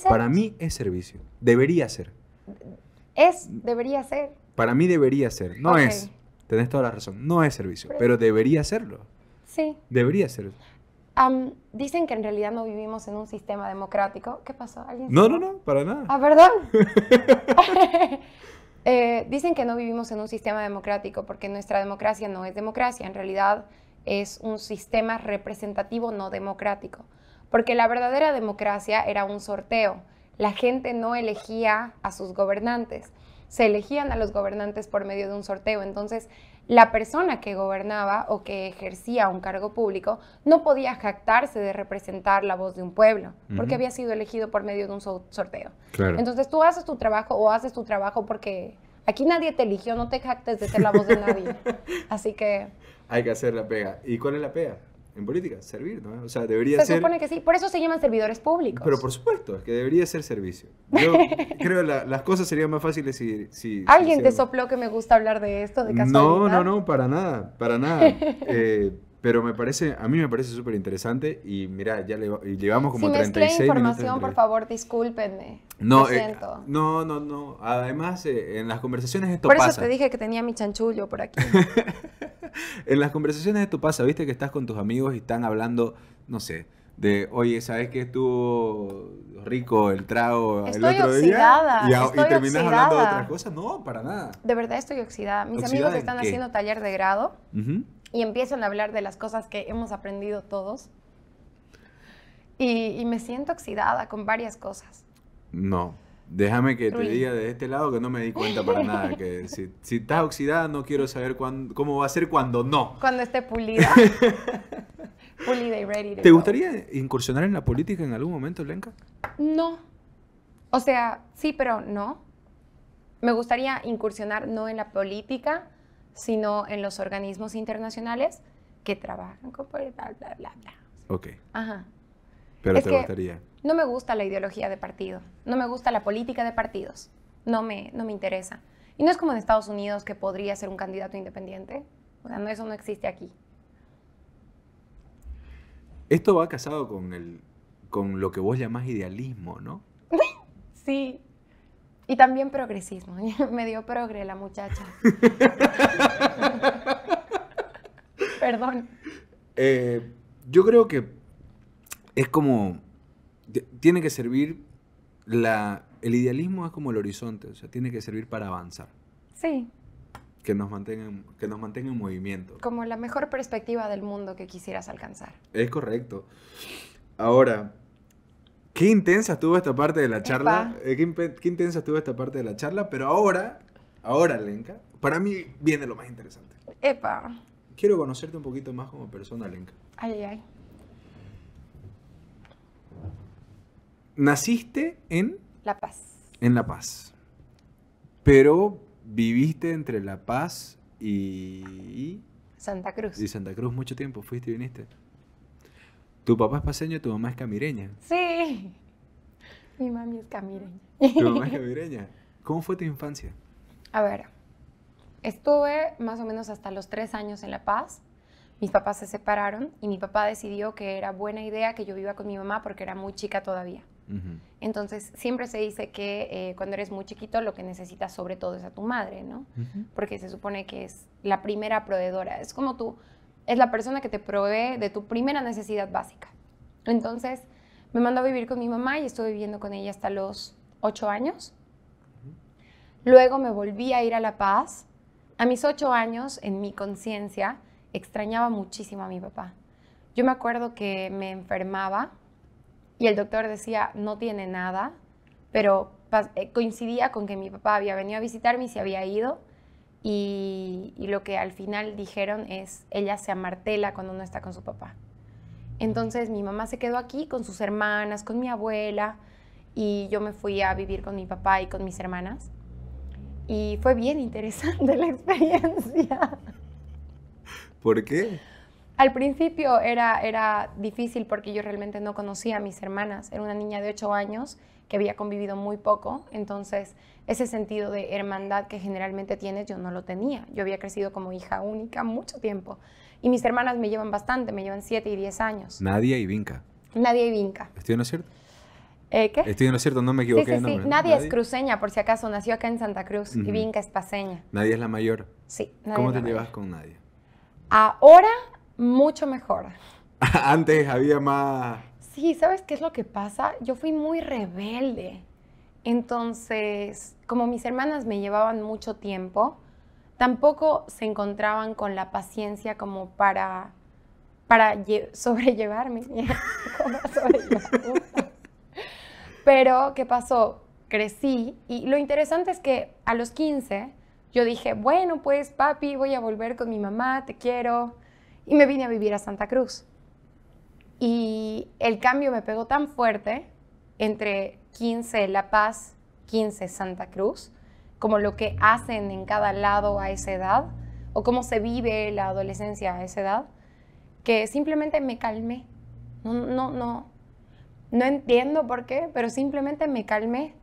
Para mí es servicio. Debería ser. Es, debería ser. Para mí debería ser. No es. Tenés toda la razón. No es servicio, pero, debería serlo. Sí. Debería serlo. dicen que en realidad no vivimos en un sistema democrático. ¿Qué pasó? ¿Alguien no, no, no, para nada. Ah, perdón. Eh, dicen que no vivimos en un sistema democrático porque nuestra democracia no es democracia. En realidad es un sistema representativo no democrático porque la verdadera democracia era un sorteo. La gente no elegía a sus gobernantes, se elegían a los gobernantes por medio de un sorteo. Entonces, la persona que gobernaba o que ejercía un cargo público no podía jactarse de representar la voz de un pueblo, porque había sido elegido por medio de un sorteo. Entonces tú haces tu trabajo o haces tu trabajo porque aquí nadie te eligió, no te jactes de ser la voz de nadie. Así que... Hay que hacer la pega. ¿Y cuál es la pega? en política, servir, ¿no? O sea, debería ser... Se supone que sí, por eso se llaman servidores públicos. Pero por supuesto, es que debería ser servicio. Yo creo que las cosas serían más fáciles si... si ¿Alguien te sopló que me gusta hablar de esto, de casualidad? No, no, no, para nada, para nada. Eh, pero me parece, a mí me parece súper interesante y mira, ya le, llevamos como si 36 información, por favor, discúlpenme. No, eh, no, no, no. Además, eh, en las conversaciones esto pasa. Por eso te dije que tenía mi chanchullo por aquí. en las conversaciones de tu pasa, viste que estás con tus amigos y están hablando, no sé, de, oye, ¿sabes que estuvo rico el trago el otro día? Y, y terminas hablando de otras cosas. No, para nada. De verdad estoy oxidada. Mis amigos están haciendo taller de grado y empiezan a hablar de las cosas que hemos aprendido todos. Y, y me siento oxidada con varias cosas. No, Déjame que te diga de este lado que no me di cuenta para nada, que si, si estás oxidada no quiero saber cuándo, cómo va a ser cuando no. Cuando esté pulida. ¿Te gustaría incursionar en la política en algún momento, Lenka? No. O sea, sí, pero no. Me gustaría incursionar no en la política, sino en los organismos internacionales que trabajan con política Ok. Ajá. Pero te gustaría no me gusta la ideología de partido, no me gusta la política de partidos, no me, no me interesa. Y no es como en Estados Unidos que podría ser un candidato independiente, o sea, eso no existe aquí. Esto va casado con, el, con lo que vos llamás idealismo, ¿no? sí, y también progresismo. Me dio progre la muchacha. Perdón. Eh, yo creo que es como tiene que servir, la, el idealismo es como el horizonte, o sea, tiene que servir para avanzar. Sí. Que nos, mantengan, que nos mantenga en movimiento. Como la mejor perspectiva del mundo que quisieras alcanzar. Es correcto. Ahora, qué intensa estuvo esta parte de la charla. Eh, qué, intensa estuvo esta parte de la charla, pero ahora, ahora, Lenka, para mí viene lo más interesante. Epa. Quiero conocerte un poquito más como persona, Lenka. Ay, ay, ay. naciste en... La Paz. En La Paz. Pero viviste entre La Paz y... Santa Cruz. Y Santa Cruz mucho tiempo, fuiste y viniste. Tu papá es paseño y tu mamá es camireña. Sí. Mi mami es camireña. Tu mamá es camireña. ¿Cómo fue tu infancia? A ver, estuve más o menos hasta los tres años en La Paz. Mis papás se separaron y mi papá decidió que era buena idea que yo viva con mi mamá porque era muy chica todavía. Entonces, siempre se dice que eh, cuando eres muy chiquito lo que necesitas sobre todo es a tu madre, ¿no? Porque se supone que es la primera proveedora, es como tú, es la persona que te provee de tu primera necesidad básica. Entonces, me mandó a vivir con mi mamá y estuve viviendo con ella hasta los ocho años. Luego me volví a ir a La Paz. A mis ocho años, en mi conciencia, extrañaba muchísimo a mi papá. Yo me acuerdo que me enfermaba, y el doctor decía, no tiene nada, pero eh, coincidía con que mi papá había venido a visitarme y se había ido. Y, lo que al final dijeron es, ella se amartela cuando no está con su papá. Entonces mi mamá se quedó aquí con sus hermanas, con mi abuela, y yo me fui a vivir con mi papá y con mis hermanas. Y fue bien interesante la experiencia. ¿Por qué? Al principio era, era difícil porque yo realmente no conocía a mis hermanas. Era una niña de ocho años que había convivido muy poco, entonces ese sentido de hermandad que generalmente tienes yo no lo tenía. Yo había crecido como hija única mucho tiempo y mis hermanas me llevan bastante, me llevan siete y diez años. Nadia y Vinca. Nadia y Vinca. ¿Estoy en lo cierto? Eh, ¿Qué? Estoy en lo cierto, no me equivoqué. Nadia, es cruceña, por si acaso, nació acá en Santa Cruz y Vinca es paseña. Nadia es la mayor. Sí. ¿Cómo te llevas con Nadia? Ahora mucho mejor. Antes había más... Sí, ¿sabes qué es lo que pasa? Yo fui muy rebelde. Entonces, como mis hermanas me llevaban mucho tiempo, tampoco se encontraban con la paciencia como para, para sobrellevarme. sobrellevarme? Pero, ¿qué pasó? Crecí y lo interesante es que a los 15 yo dije, bueno, pues papi, voy a volver con mi mamá, te quiero y me vine a vivir a Santa Cruz. Y el cambio me pegó tan fuerte entre 15 La Paz, 15 Santa Cruz, como lo que hacen en cada lado a esa edad, o cómo se vive la adolescencia a esa edad, que simplemente me calmé. No, no, no, no entiendo por qué, pero simplemente me calmé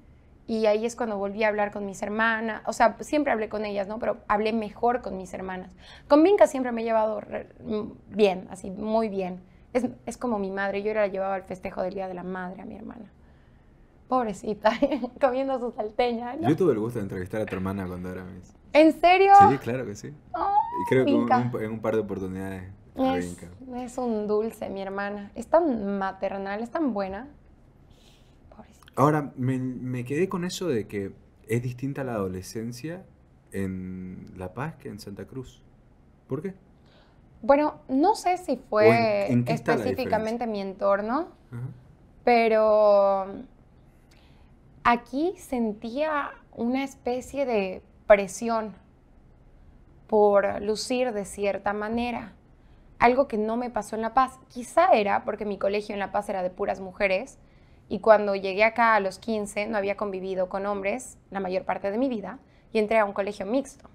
y ahí es cuando volví a hablar con mis hermanas, o sea, siempre hablé con ellas, ¿no? Pero hablé mejor con mis hermanas. Con Vinca siempre me he llevado mm, bien, así, muy bien. Es, es como mi madre, yo la llevaba al festejo del Día de la Madre a mi hermana. Pobrecita, comiendo su salteña. ¿no? Yo tuve el gusto de entrevistar a tu hermana cuando era mis... ¿En serio? Sí, claro que sí. y creo que en un, par de oportunidades. Es, es un dulce, mi hermana. Es tan maternal, es tan buena. Ahora, me, quedé con eso de que es distinta la adolescencia en La Paz que en Santa Cruz. ¿Por qué? Bueno, no sé si fue específicamente mi entorno, pero aquí sentía una especie de presión por lucir de cierta manera. Algo que no me pasó en La Paz. Quizá era porque mi colegio en La Paz era de puras mujeres y cuando llegué acá a los 15, no había convivido con hombres la mayor parte de mi vida y entré a un colegio mixto.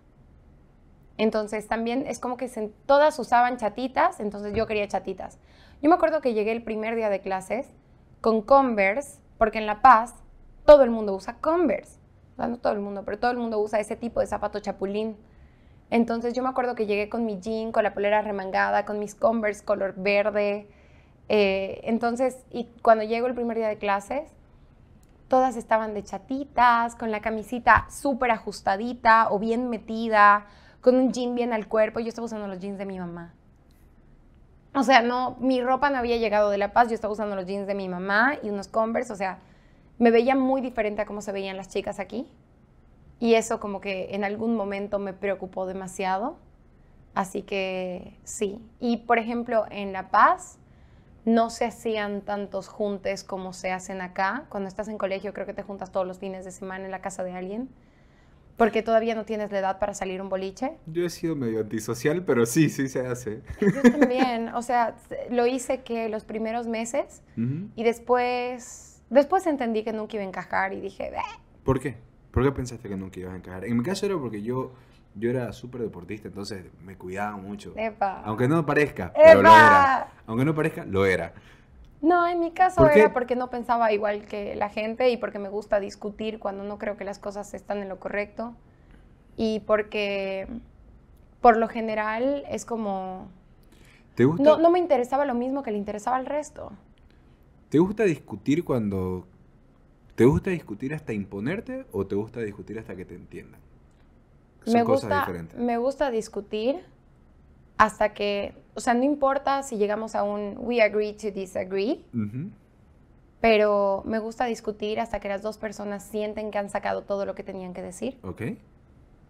Entonces también es como que todas usaban chatitas, entonces yo quería chatitas. Yo me acuerdo que llegué el primer día de clases con Converse, porque en La Paz todo el mundo usa Converse. No, no todo el mundo, pero todo el mundo usa ese tipo de zapato chapulín. Entonces yo me acuerdo que llegué con mi jean, con la polera remangada, con mis Converse color verde, eh, entonces, y cuando llego el primer día de clases, todas estaban de chatitas, con la camisita súper ajustadita o bien metida, con un jean bien al cuerpo. Yo estaba usando los jeans de mi mamá. O sea, no, mi ropa no había llegado de La Paz, yo estaba usando los jeans de mi mamá y unos Converse, o sea, me veía muy diferente a cómo se veían las chicas aquí. Y eso como que en algún momento me preocupó demasiado. Así que sí. Y por ejemplo, en La Paz, no se hacían tantos juntes como se hacen acá. Cuando estás en colegio creo que te juntas todos los fines de semana en la casa de alguien. Porque todavía no tienes la edad para salir un boliche. Yo he sido medio antisocial, pero sí, sí se hace. Yo también, o sea, lo hice que los primeros meses y después, después entendí que nunca iba a encajar y dije, ¿por qué? ¿Por qué pensaste que nunca iba a encajar? En mi caso era porque yo yo era súper deportista, entonces me cuidaba mucho. Aunque no parezca, pero lo era. Aunque no parezca, lo era. No, en mi caso era porque no pensaba igual que la gente y porque me gusta discutir cuando no creo que las cosas están en lo correcto. Y porque por lo general es como... ¿Te gusta? No, no me interesaba lo mismo que le interesaba al resto. ¿Te gusta discutir cuando... ¿Te gusta discutir hasta imponerte o te gusta discutir hasta que te entiendan? me gusta, Me gusta discutir hasta que, o sea, no importa si llegamos a un we agree to disagree, pero me gusta discutir hasta que las dos personas sienten que han sacado todo lo que tenían que decir. Ok.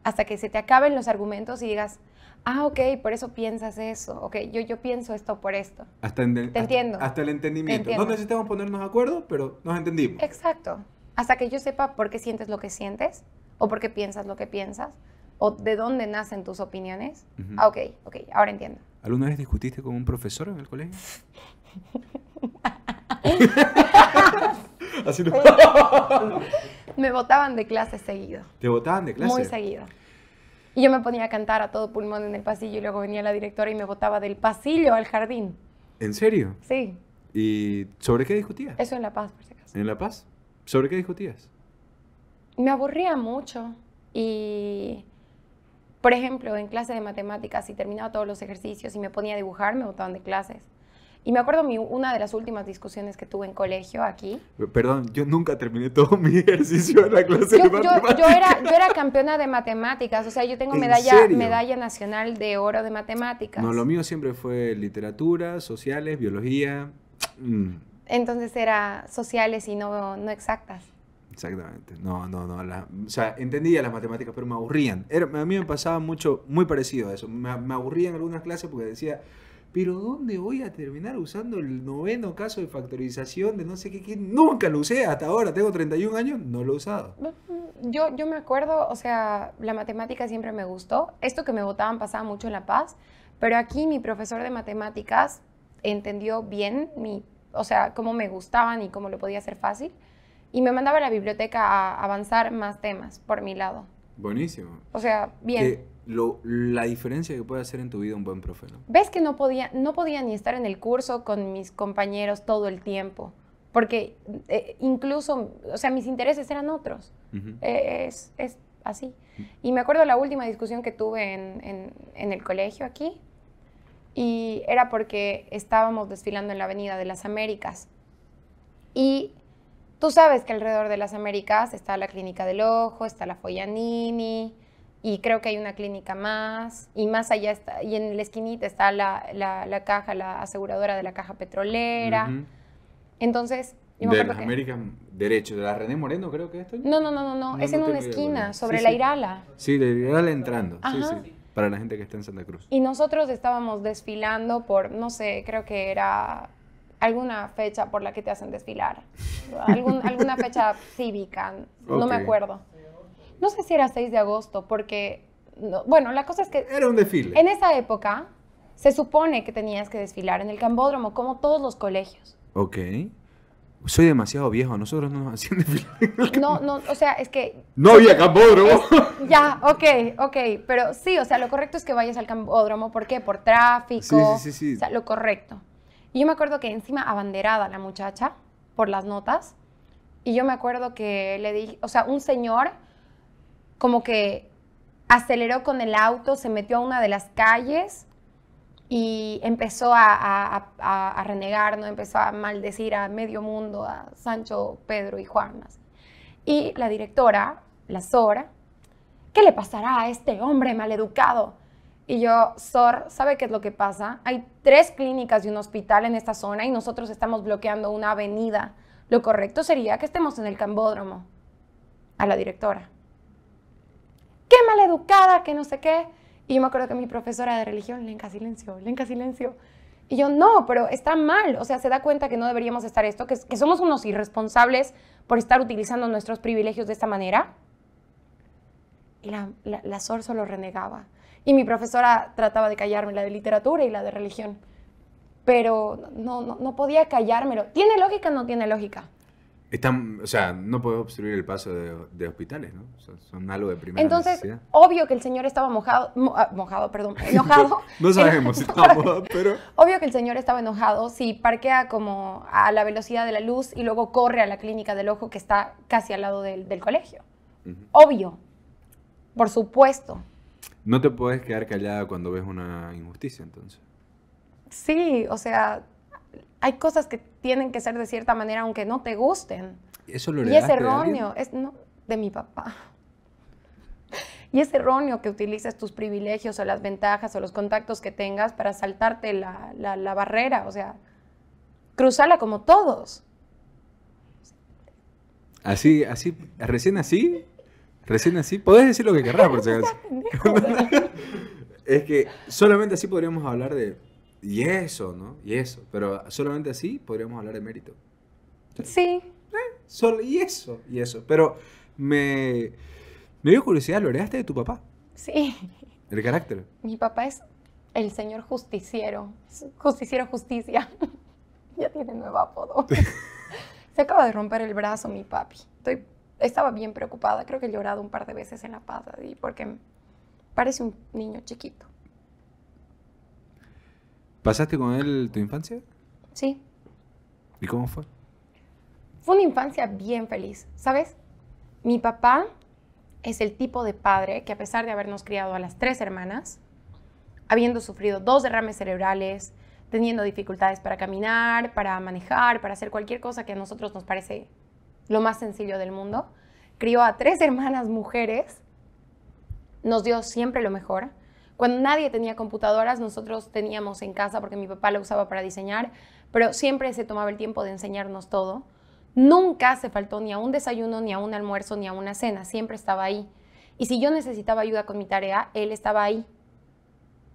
Hasta que se te acaben los argumentos y digas, ah, ok, por eso piensas eso, ok, yo, yo pienso esto por esto. te entiendo. Hasta el entendimiento. No necesitamos ponernos de acuerdo, pero nos entendimos. Exacto. Hasta que yo sepa por qué sientes lo que sientes o por qué piensas lo que piensas o de dónde nacen tus opiniones. Ah, ok, ok, ahora entiendo. ¿Alguna vez discutiste con un profesor en el colegio? Así me votaban de clase seguido. ¿Te botaban de clase? Muy seguido. Y yo me ponía a cantar a todo pulmón en el pasillo y luego venía la directora y me votaba del pasillo al jardín. ¿En serio? Sí. ¿Y sobre qué discutías? Eso en La Paz, por si acaso. ¿En La Paz? ¿Sobre qué discutías? Me aburría mucho y por ejemplo, en clase de matemáticas, si terminaba todos los ejercicios y me ponía a dibujar, me botaban de clases. Y me acuerdo una de las últimas discusiones que tuve en colegio aquí. Perdón, yo nunca terminé todo mi ejercicio en la clase de matemáticas. Yo, era, campeona de matemáticas, o sea, yo tengo medalla, medalla nacional de oro de matemáticas. No, lo mío siempre fue literatura, sociales, biología. Mm. Entonces era sociales y no, no exactas. Exactamente. No, no, no. o sea, entendía las matemáticas, pero me aburrían. a mí me pasaba mucho, muy parecido a eso. Me, aburrían algunas clases porque decía, pero ¿dónde voy a terminar usando el noveno caso de factorización de no sé qué? Nunca lo usé hasta ahora, tengo 31 años, no lo he usado. Mm, mm, yo, yo me acuerdo, o sea, la matemática siempre me gustó. Esto que me votaban pasaba mucho en La Paz, pero aquí mi profesor de matemáticas entendió bien mi, o sea, cómo me gustaban y cómo lo podía hacer fácil y me mandaba a la biblioteca a avanzar más temas por mi lado. Buenísimo. O sea, bien. lo, la diferencia que puede hacer en tu vida un buen profe, ¿no? Ves que no podía, no podía ni estar en el curso con mis compañeros todo el tiempo, porque eh, incluso, o sea, mis intereses eran otros. Eh, es, es, así. Y me acuerdo la última discusión que tuve en, en, en el colegio aquí, y era porque estábamos desfilando en la Avenida de las Américas. Y Tú sabes que alrededor de las Américas está la Clínica del Ojo, está la Foyanini, y creo que hay una clínica más, y más allá está, y en la esquinita está la, caja, la aseguradora de la caja petrolera. Entonces... de las Américas Derecho, de la René Moreno creo que esto. No, no, no, no, es en una esquina, sobre la Irala. Sí, de Irala entrando, sí, sí, para la gente que está en Santa Cruz. Y nosotros estábamos desfilando por, no sé, creo que era alguna fecha por la que te hacen desfilar, alguna fecha cívica, no me acuerdo. No sé si era 6 de agosto, porque, bueno, la cosa es que... Era un desfile. En esa época se supone que tenías que desfilar en el Cambódromo, como todos los colegios. Ok. Soy demasiado viejo, nosotros no nos hacían desfilar. No, no, o sea, es que... No había Cambódromo. ya, ok, ok, pero sí, o sea, lo correcto es que vayas al Cambódromo, ¿por qué? Por tráfico. sí, sí. sí. O sea, lo correcto. Y yo me acuerdo que encima abanderada la muchacha por las notas. Y yo me acuerdo que le dije, o sea, un señor como que aceleró con el auto, se metió a una de las calles y empezó a, renegar, ¿no? empezó a maldecir a medio mundo, a Sancho, Pedro y Juanas. Y la directora, la Sora, ¿qué le pasará a este hombre maleducado? Y yo, Sor, ¿sabe qué es lo que pasa? Hay tres clínicas y un hospital en esta zona y nosotros estamos bloqueando una avenida. Lo correcto sería que estemos en el cambódromo. A la directora. ¡Qué maleducada! ¡Qué no sé qué. Y yo me acuerdo que mi profesora de religión, Lenca Silencio, Lenca Silencio. Y yo, no, pero está mal. O sea, se da cuenta que no deberíamos estar esto, que, somos unos irresponsables por estar utilizando nuestros privilegios de esta manera. Y la Sor solo renegaba. Y mi profesora trataba de callarme, la de literatura y la de religión. Pero no, no, no podía callármelo. ¿Tiene lógica o no tiene lógica? Están, o sea, no puedo obstruir el paso de, hospitales, ¿no? son algo de primera Entonces, obvio que el señor estaba mojado, ah, mojado, perdón, enojado. no, sabemos si estaba mojado, pero... Obvio que el señor estaba enojado si parquea como a la velocidad de la luz y luego corre a la clínica del ojo que está casi al lado del, del colegio. Obvio, por supuesto. No te puedes quedar callada cuando ves una injusticia, entonces. Sí, o sea, hay cosas que tienen que ser de cierta manera aunque no te gusten. Eso lo y es erróneo, es no, de mi papá. Y es erróneo que utilices tus privilegios o las ventajas o los contactos que tengas para saltarte la, la barrera, o sea, cruzala como todos. Así, así, recién así, Recién así, podés decir lo que querrás, por si acaso. es que solamente así podríamos hablar de. Y eso, ¿no? Y eso. Pero solamente así podríamos hablar de mérito. Sí. Eh, y eso, y eso. Pero me, me dio curiosidad, ¿lo heredaste de tu papá? Sí. ¿El carácter? Mi papá es el señor justiciero. Justiciero justicia. ya tiene nuevo apodo. Se acaba de romper el brazo mi papi. Estoy estaba bien preocupada, creo que he llorado un par de veces en La Paz, y porque parece un niño chiquito. ¿Pasaste con él tu infancia? Sí. ¿Y cómo fue? Fue una infancia bien feliz, ¿sabes? Mi papá es el tipo de padre que a pesar de habernos criado a las tres hermanas, habiendo sufrido dos derrames cerebrales, teniendo dificultades para caminar, para manejar, para hacer cualquier cosa que a nosotros nos parece lo más sencillo del mundo. Crió a tres hermanas mujeres, nos dio siempre lo mejor. Cuando nadie tenía computadoras, nosotros teníamos en casa porque mi papá lo usaba para diseñar, pero siempre se tomaba el tiempo de enseñarnos todo. Nunca se faltó ni a un desayuno, ni a un almuerzo, ni a una cena, siempre estaba ahí. Y si yo necesitaba ayuda con mi tarea, él estaba ahí.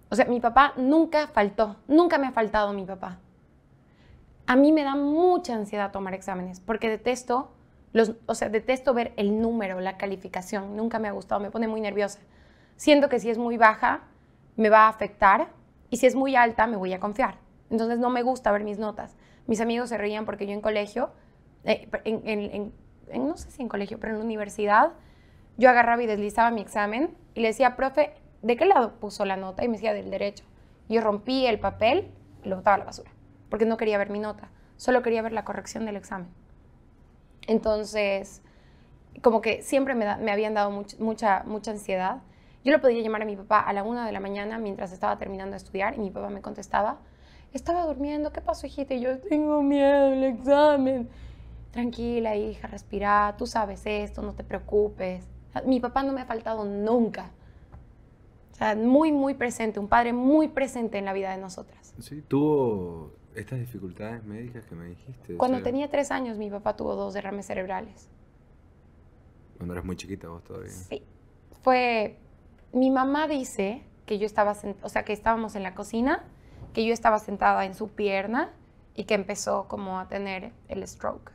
O sea, mi papá nunca faltó, nunca me ha faltado mi papá. A mí me da mucha ansiedad tomar exámenes porque detesto o sea, detesto ver el número, la calificación. Nunca me ha gustado, me pone muy nerviosa. Siento que si es muy baja, me va a afectar. Y si es muy alta, me voy a confiar. Entonces no me gusta ver mis notas. Mis amigos se reían porque yo en colegio, eh, en, no sé si en colegio, pero en la universidad, yo agarraba y deslizaba mi examen y le decía, profe, ¿de qué lado puso la nota? Y me decía, del derecho. Yo rompí el papel y lo botaba a la basura, porque no quería ver mi nota, solo quería ver la corrección del examen. Entonces, como que siempre me, habían dado mucha, mucha ansiedad. Yo lo podía llamar a mi papá a la una de la mañana mientras estaba terminando de estudiar y mi papá me contestaba, estaba durmiendo, ¿qué pasó, hijita? Y yo, tengo miedo del examen. Tranquila, hija, respira, tú sabes esto, no te preocupes. Mi papá no me ha faltado nunca. O sea, muy, muy presente, un padre muy presente en la vida de nosotras. Sí, tuvo estas dificultades médicas que me dijiste. Cuando tenía tres años, mi papá tuvo dos derrames cerebrales. Cuando eras muy chiquita vos todavía. Sí. Fue. Mi mamá dice que yo estaba. O sea, que estábamos en la cocina, que yo estaba sentada en su pierna y que empezó como a tener el stroke.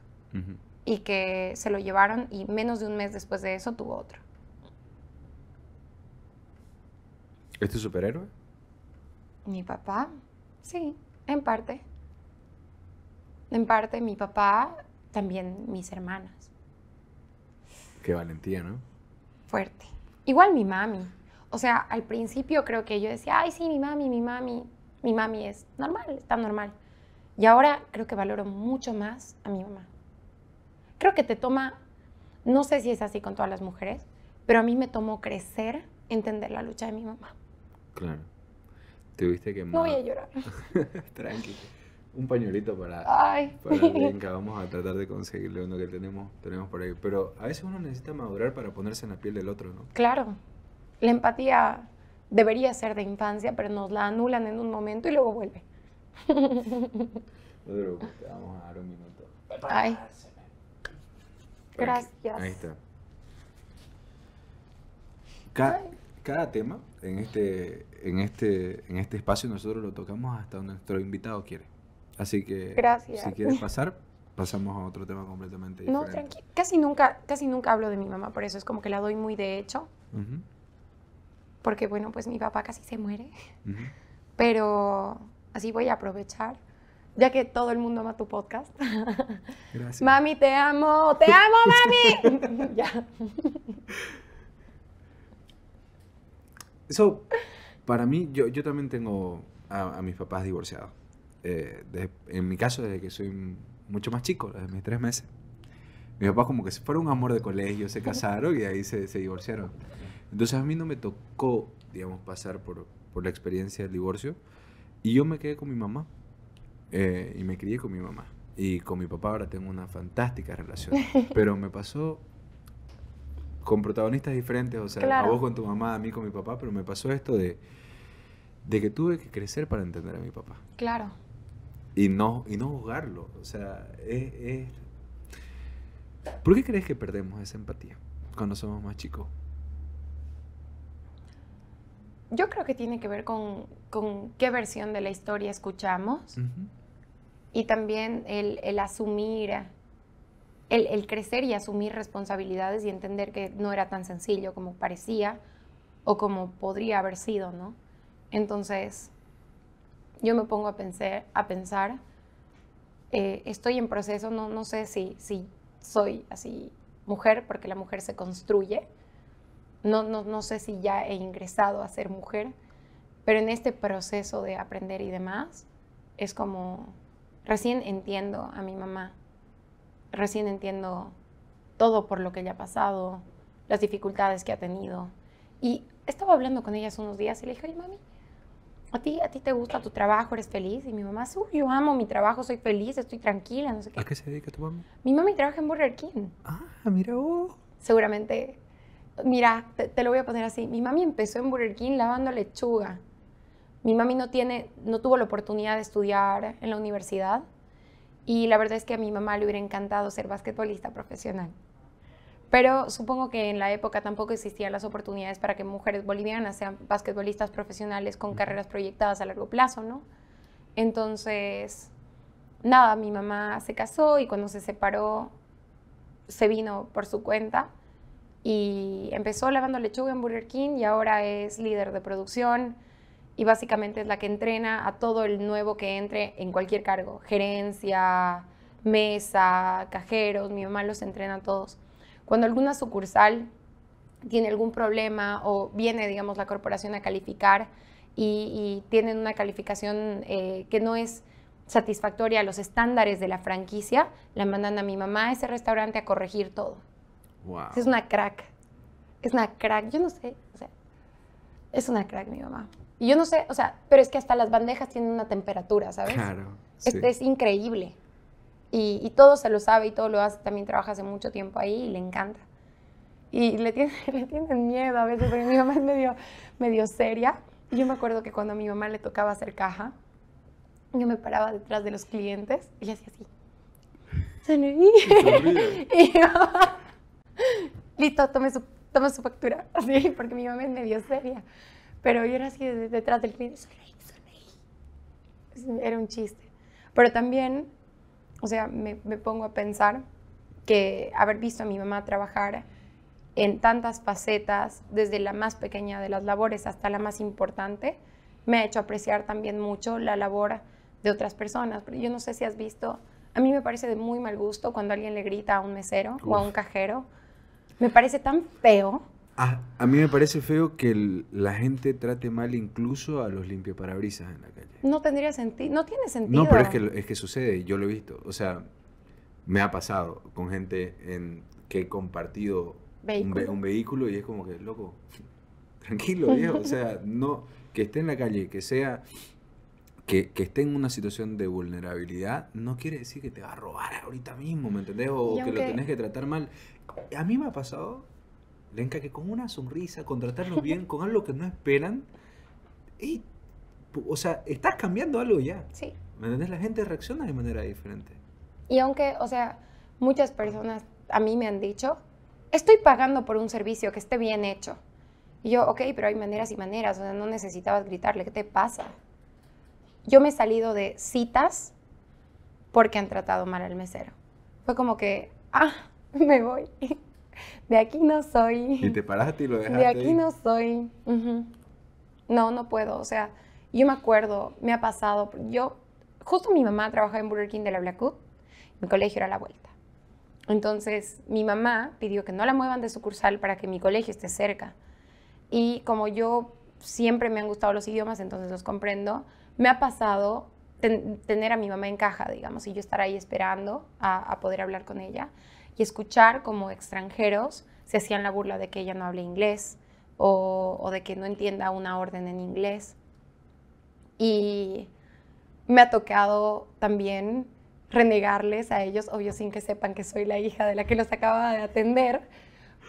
Y que se lo llevaron y menos de un mes después de eso tuvo otro. ¿Este ¿Es tu superhéroe? Mi papá, sí, en parte en parte mi papá, también mis hermanas. Qué valentía, ¿no? Fuerte. Igual mi mami. O sea, al principio creo que yo decía, ay, sí, mi mami, mi mami, mi mami es normal, está normal. Y ahora creo que valoro mucho más a mi mamá. Creo que te toma, no sé si es así con todas las mujeres, pero a mí me tomó crecer entender la lucha de mi mamá. Claro. viste que... No voy a llorar. Tranquilo un pañuelito para, Ay. Vamos a tratar de conseguirle uno que tenemos, tenemos por ahí. Pero a veces uno necesita madurar para ponerse en la piel del otro, ¿no? Claro. La empatía debería ser de infancia, pero nos la anulan en un momento y luego vuelve. No vamos a dar un minuto. Ay. Gracias. Ahí está. Cada, cada tema en este, en, este, en este espacio nosotros lo tocamos hasta donde nuestro invitado quiere. Así que si quieres pasar, pasamos a otro tema completamente diferente. No, tranquilo. Casi nunca, casi nunca hablo de mi mamá, por eso es como que la doy muy de hecho. Porque bueno, pues mi papá casi se muere. Pero así voy a aprovechar, ya que todo el mundo ama tu podcast. Gracias. mami, te amo, te amo, mami. ya. Eso, para mí, yo, yo también tengo a mis papás divorciados. Eh, en mi caso, desde que soy mucho más chico, desde mis tres meses. Mis papás como que se fueron un amor de colegio, se casaron y ahí se, divorciaron. Entonces a mí no me tocó, digamos, pasar por, por la experiencia del divorcio. Y yo me quedé con mi mamá. Eh, y me crié con mi mamá. Y con mi papá ahora tengo una fantástica relación. Pero me pasó con protagonistas diferentes, o sea, a vos con tu mamá, a mí con mi papá, pero me pasó esto de, de que tuve que crecer para entender a mi papá. Claro y no, y no juzgarlo. O sea, es, es... ¿Por qué crees que perdemos esa empatía cuando somos más chicos? Yo creo que tiene que ver con, qué versión de la historia escuchamos y también el, asumir, el, el, crecer y asumir responsabilidades y entender que no era tan sencillo como parecía o como podría haber sido, ¿no? Entonces, yo me pongo a pensar, a pensar eh, estoy en proceso, no, no sé si, si soy así mujer, porque la mujer se construye, no, no, sé si ya he ingresado a ser mujer, pero en este proceso de aprender y demás, es como, recién entiendo a mi mamá, recién entiendo todo por lo que ella ha pasado, las dificultades que ha tenido. Y estaba hablando con ella hace unos días y le dije, ay mami, a ti, a ti te gusta tu trabajo, eres feliz. Y mi mamá, yo amo mi trabajo, soy feliz, estoy tranquila, no sé qué. ¿A qué se dedica tu mamá? Mi mamá trabaja en Burger King. Ah, mira Oh. Seguramente, mira, te, lo voy a poner así. Mi mamá empezó en Burger King lavando lechuga. Mi mami no, tiene, no tuvo la oportunidad de estudiar en la universidad. Y la verdad es que a mi mamá le hubiera encantado ser basquetbolista profesional. Pero supongo que en la época tampoco existían las oportunidades para que mujeres bolivianas sean basquetbolistas profesionales con carreras proyectadas a largo plazo, ¿no? Entonces, nada, mi mamá se casó y cuando se separó se vino por su cuenta y empezó lavando lechuga en Burger King y ahora es líder de producción y básicamente es la que entrena a todo el nuevo que entre en cualquier cargo, gerencia, mesa, cajeros, mi mamá los entrena a todos. Cuando alguna sucursal tiene algún problema o viene, digamos, la corporación a calificar y, tienen una calificación eh, que no es satisfactoria a los estándares de la franquicia, la mandan a mi mamá a ese restaurante a corregir todo. Wow. Es una crack. Es una crack. Yo no sé. es una crack mi mamá. Y yo no sé, o sea, pero es que hasta las bandejas tienen una temperatura, ¿sabes? Claro. es increíble. Y, todo se lo sabe y todo lo hace, también trabaja hace mucho tiempo ahí y le encanta. Y le tienen, le tienen miedo a veces, porque mi mamá es medio, medio seria. yo me acuerdo que cuando a mi mamá le tocaba hacer caja, yo me paraba detrás de los clientes y le hacía así. Sonreí. y listo, tome su, su factura. porque mi mamá es medio seria. Pero yo era así detrás del cliente, sonreí, sonreí. Era un chiste. Pero también o sea, me, pongo a pensar que haber visto a mi mamá trabajar en tantas facetas, desde la más pequeña de las labores hasta la más importante, me ha hecho apreciar también mucho la labor de otras personas. yo no sé si has visto, a mí me parece de muy mal gusto cuando alguien le grita a un mesero o a un cajero. Me parece tan feo. A, mí me parece feo que la gente trate mal incluso a los limpiaparabrisas en la calle. No tendría sentido, no tiene sentido. No, pero es que, es que sucede, yo lo he visto. O sea, me ha pasado con gente en que he compartido un, vehículo y es como que, loco, tranquilo, o sea, no, que esté en la calle, que sea, que, esté en una situación de vulnerabilidad, no quiere decir que te va a robar ahorita mismo, ¿me entendés? O, que lo tenés que tratar mal. A mí me ha pasado Lenka, que con una sonrisa, con tratarnos bien, con algo que no esperan, y, o sea, estás cambiando algo ya. Sí. ¿Me La gente reacciona de manera diferente. Y aunque, o sea, muchas personas a mí me han dicho, estoy pagando por un servicio que esté bien hecho. Y yo, ok, pero hay maneras y maneras, o sea, no necesitabas gritarle, ¿qué te pasa? Yo me he salido de citas porque han tratado mal al mesero. Fue como que, ah, me voy de aquí no soy. Y te paraste y lo dejaste. De aquí no soy. No, no puedo. O sea, yo me acuerdo, me ha pasado. Yo, justo mi mamá trabajaba en Burger King de la Blackwood. Mi colegio era la vuelta. Entonces, mi mamá pidió que no la muevan de sucursal para que mi colegio esté cerca. Y como yo siempre me han gustado los idiomas, entonces los comprendo, me ha pasado tener a mi mamá en caja, digamos, y yo estar ahí esperando a poder hablar con ella y escuchar como extranjeros se hacían la burla de que ella no hable inglés o, de que no entienda una orden en inglés. Y me ha tocado también renegarles a ellos, obvio sin que sepan que soy la hija de la que los acaba de atender,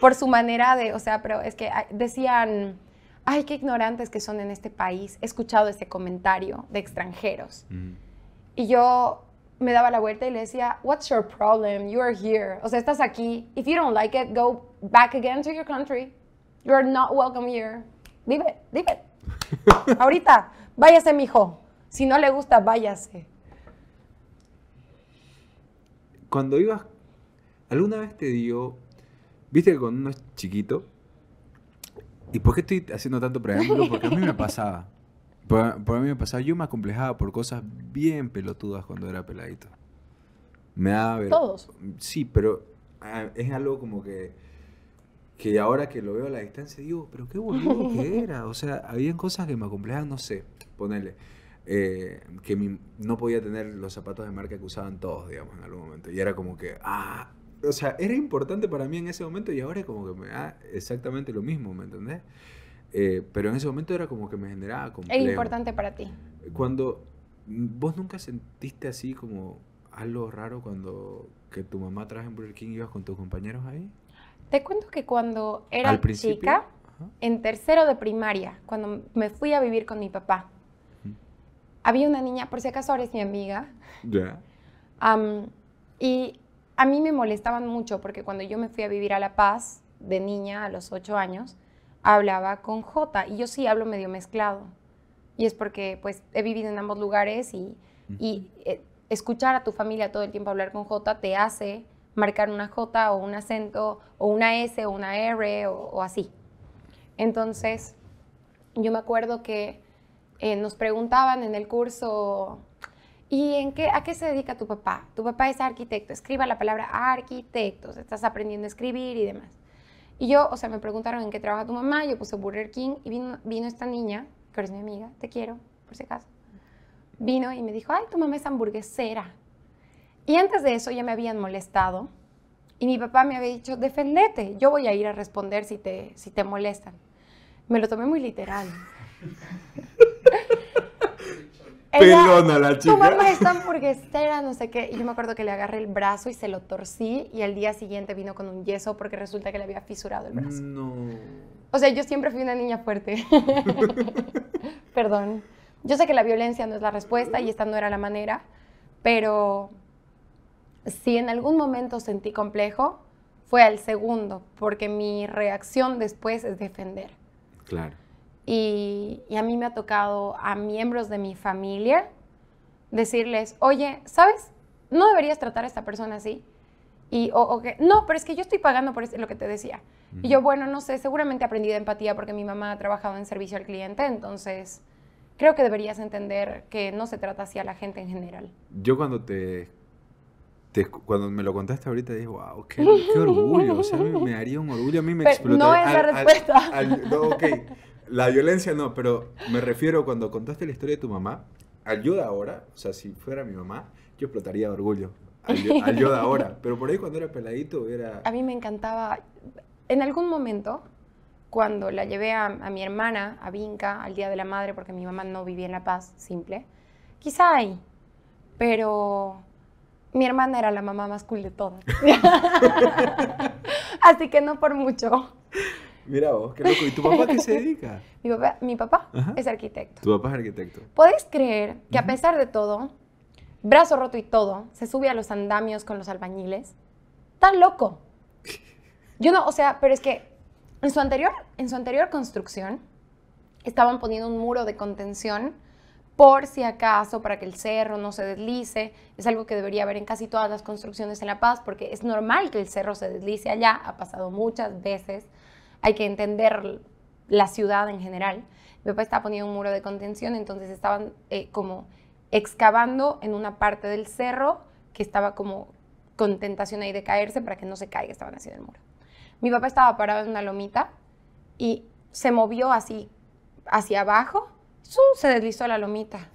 por su manera de, o sea, pero es que decían, ay, qué ignorantes que son en este país, he escuchado ese comentario de extranjeros. Mm. Y yo me daba la vuelta y le decía, what's your problem? You are here. O sea, estás aquí. If you don't like it, go back again to your country. You are not welcome here. Leave Ahorita, váyase, mijo. Si no le gusta, váyase. Cuando ibas, ¿alguna vez te dio, viste que cuando uno es chiquito, ¿y por qué estoy haciendo tanto preámbulo? Porque a mí me pasaba. Para mí me pasaba, yo me acomplejaba por cosas bien pelotudas cuando era peladito. Me daba ver... ¿Todos? Sí, pero ah, es algo como que que ahora que lo veo a la distancia digo, pero qué boludo que era. O sea, habían cosas que me acomplejaban, no sé, ponerle, eh, que no podía tener los zapatos de marca que usaban todos, digamos, en algún momento. Y era como que, ah, o sea, era importante para mí en ese momento y ahora es como que me da exactamente lo mismo, ¿me entendés? Eh, pero en ese momento era como que me generaba complejo. Es importante para ti. Cuando vos nunca sentiste así como algo raro cuando que tu mamá traje en Burger King ibas con tus compañeros ahí. Te cuento que cuando era chica, en tercero de primaria, cuando me fui a vivir con mi papá, había una niña, por si acaso ahora mi amiga. Ya. y a mí me molestaban mucho porque cuando yo me fui a vivir a La Paz de niña a los ocho años, hablaba con J y yo sí hablo medio mezclado. Y es porque pues he vivido en ambos lugares y, eh, escuchar a tu familia todo el tiempo hablar con J te hace marcar una J o un acento o una S o una R o, así. Entonces, yo me acuerdo que eh, nos preguntaban en el curso, ¿y en qué, a qué se dedica tu papá? Tu papá es arquitecto, escriba la palabra arquitecto. estás aprendiendo a escribir y demás. Y yo, o sea, me preguntaron en qué trabaja tu mamá, yo puse Burger King y vino, esta niña, que eres mi amiga, te quiero, por si acaso. Vino y me dijo, ay, tu mamá es hamburguesera. Y antes de eso ya me habían molestado y mi papá me había dicho, defendete, yo voy a ir a responder si te, si te molestan. Me lo tomé muy literal. Perdón a la chica. Tu mamá es no sé qué. Y yo me acuerdo que le agarré el brazo y se lo torcí y al día siguiente vino con un yeso porque resulta que le había fisurado el brazo. No. O sea, yo siempre fui una niña fuerte. Perdón. Yo sé que la violencia no es la respuesta y esta no era la manera, pero si en algún momento sentí complejo, fue al segundo, porque mi reacción después es defender. Claro. Y, a mí me ha tocado a miembros de mi familia decirles, oye, ¿sabes? No deberías tratar a esta persona así. Y, o, que, no, pero es que yo estoy pagando por lo que te decía. Y yo, bueno, no sé, seguramente aprendí de empatía porque mi mamá ha trabajado en servicio al cliente, entonces creo que deberías entender que no se trata así a la gente en general. Yo cuando te, cuando me lo contaste ahorita dije, wow, qué, orgullo, o sea, me, haría un orgullo, a mí me explotó. No es la respuesta. no, la violencia no, pero me refiero cuando contaste la historia de tu mamá, ayuda ahora, o sea, si fuera mi mamá, yo explotaría de orgullo. ayuda ahora, pero por ahí cuando era peladito era... A mí me encantaba, en algún momento, cuando la llevé a, a mi hermana, a Vinca, al Día de la Madre, porque mi mamá no vivía en La Paz, simple, quizá ahí pero mi hermana era la mamá más cool de todas. Así que no por mucho. Mira vos, qué loco. ¿Y tu papá qué se dedica? mi papá, es arquitecto. Tu papá es arquitecto. ¿Podéis creer que a pesar de todo, brazo roto y todo, se sube a los andamios con los albañiles? ¡Tan loco! Yo no, o sea, pero es que en su anterior, en su anterior construcción estaban poniendo un muro de contención por si acaso, para que el cerro no se deslice. Es algo que debería haber en casi todas las construcciones en La Paz, porque es normal que el cerro se deslice allá, ha pasado muchas veces hay que entender la ciudad en general. Mi papá estaba poniendo un muro de contención, entonces estaban eh, como excavando en una parte del cerro que estaba como con tentación ahí de caerse para que no se caiga, estaban haciendo el muro. Mi papá estaba parado en una lomita y se movió así hacia abajo, se deslizó la lomita.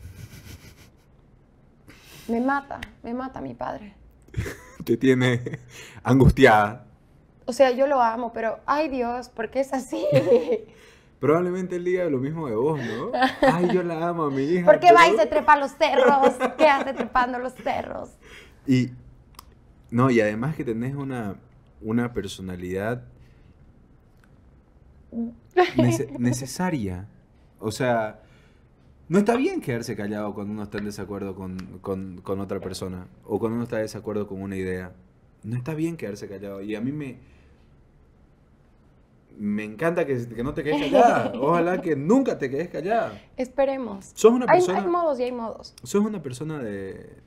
Me mata, me mata mi padre. Te tiene angustiada. O sea, yo lo amo, pero ay Dios, ¿por qué es así? Probablemente él diga lo mismo de vos, ¿no? Ay, yo la amo a mi hija. ¿Por qué va y se trepa los cerros? ¿Qué hace trepando los cerros? Y no, y además que tenés una, una personalidad necesaria. O sea, no está bien quedarse callado cuando uno está en desacuerdo con, con, con, otra persona o cuando uno está en desacuerdo con una idea. No está bien quedarse callado. Y a mí me, me encanta que, no te quedes callada. Ojalá que nunca te quedes callada. Esperemos. ¿Sos una persona, hay, modos y hay modos. ¿Sos una persona de,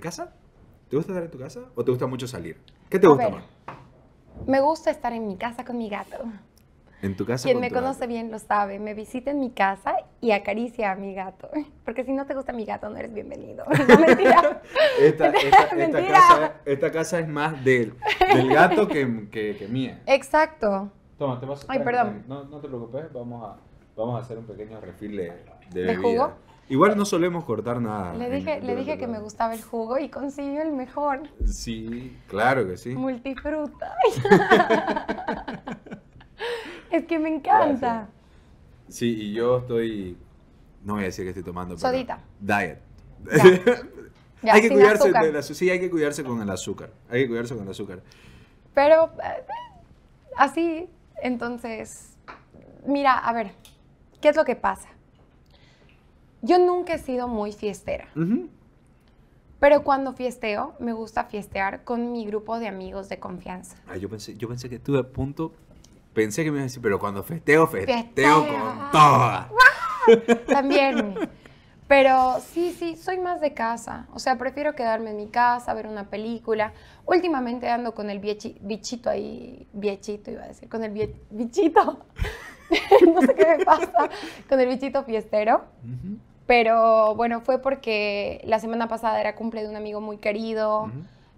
casa? ¿Te gusta estar en tu casa o te gusta mucho salir? ¿Qué te gusta más? Me gusta estar en mi casa con mi gato. En tu casa. Quien me conoce bien lo sabe. Me visita en mi casa y acaricia a mi gato. Porque si no te gusta mi gato, no eres bienvenido. mentira. esta, casa, es más del, del gato que mía. Exacto. Ay, perdón. No, te preocupes, vamos a, vamos a hacer un pequeño refil de, de, jugo. Igual no solemos cortar nada. Le dije, le dije que me gustaba el jugo y consiguió el mejor. Sí, claro que sí. Multifruta. es que me encanta. Sí, y yo estoy. No voy a decir que estoy tomando. Sodita. Diet. hay que cuidarse sí, hay que cuidarse con el azúcar. Hay que cuidarse con el azúcar. Pero eh, así entonces, mira, a ver, ¿qué es lo que pasa? Yo nunca he sido muy fiestera. Pero cuando fiesteo, me gusta fiestear con mi grupo de amigos de confianza. Ah, yo pensé, que estuve a punto. Pensé que me iba a decir, pero cuando festeo, festeo, con toda. También. Pero sí, sí, soy más de casa. O sea, prefiero quedarme en mi casa, ver una película. Últimamente ando con el bichito ahí, bichito iba a decir, con el bichito, no sé qué me pasa, con el bichito fiestero. Pero bueno, fue porque la semana pasada era cumple de un amigo muy querido,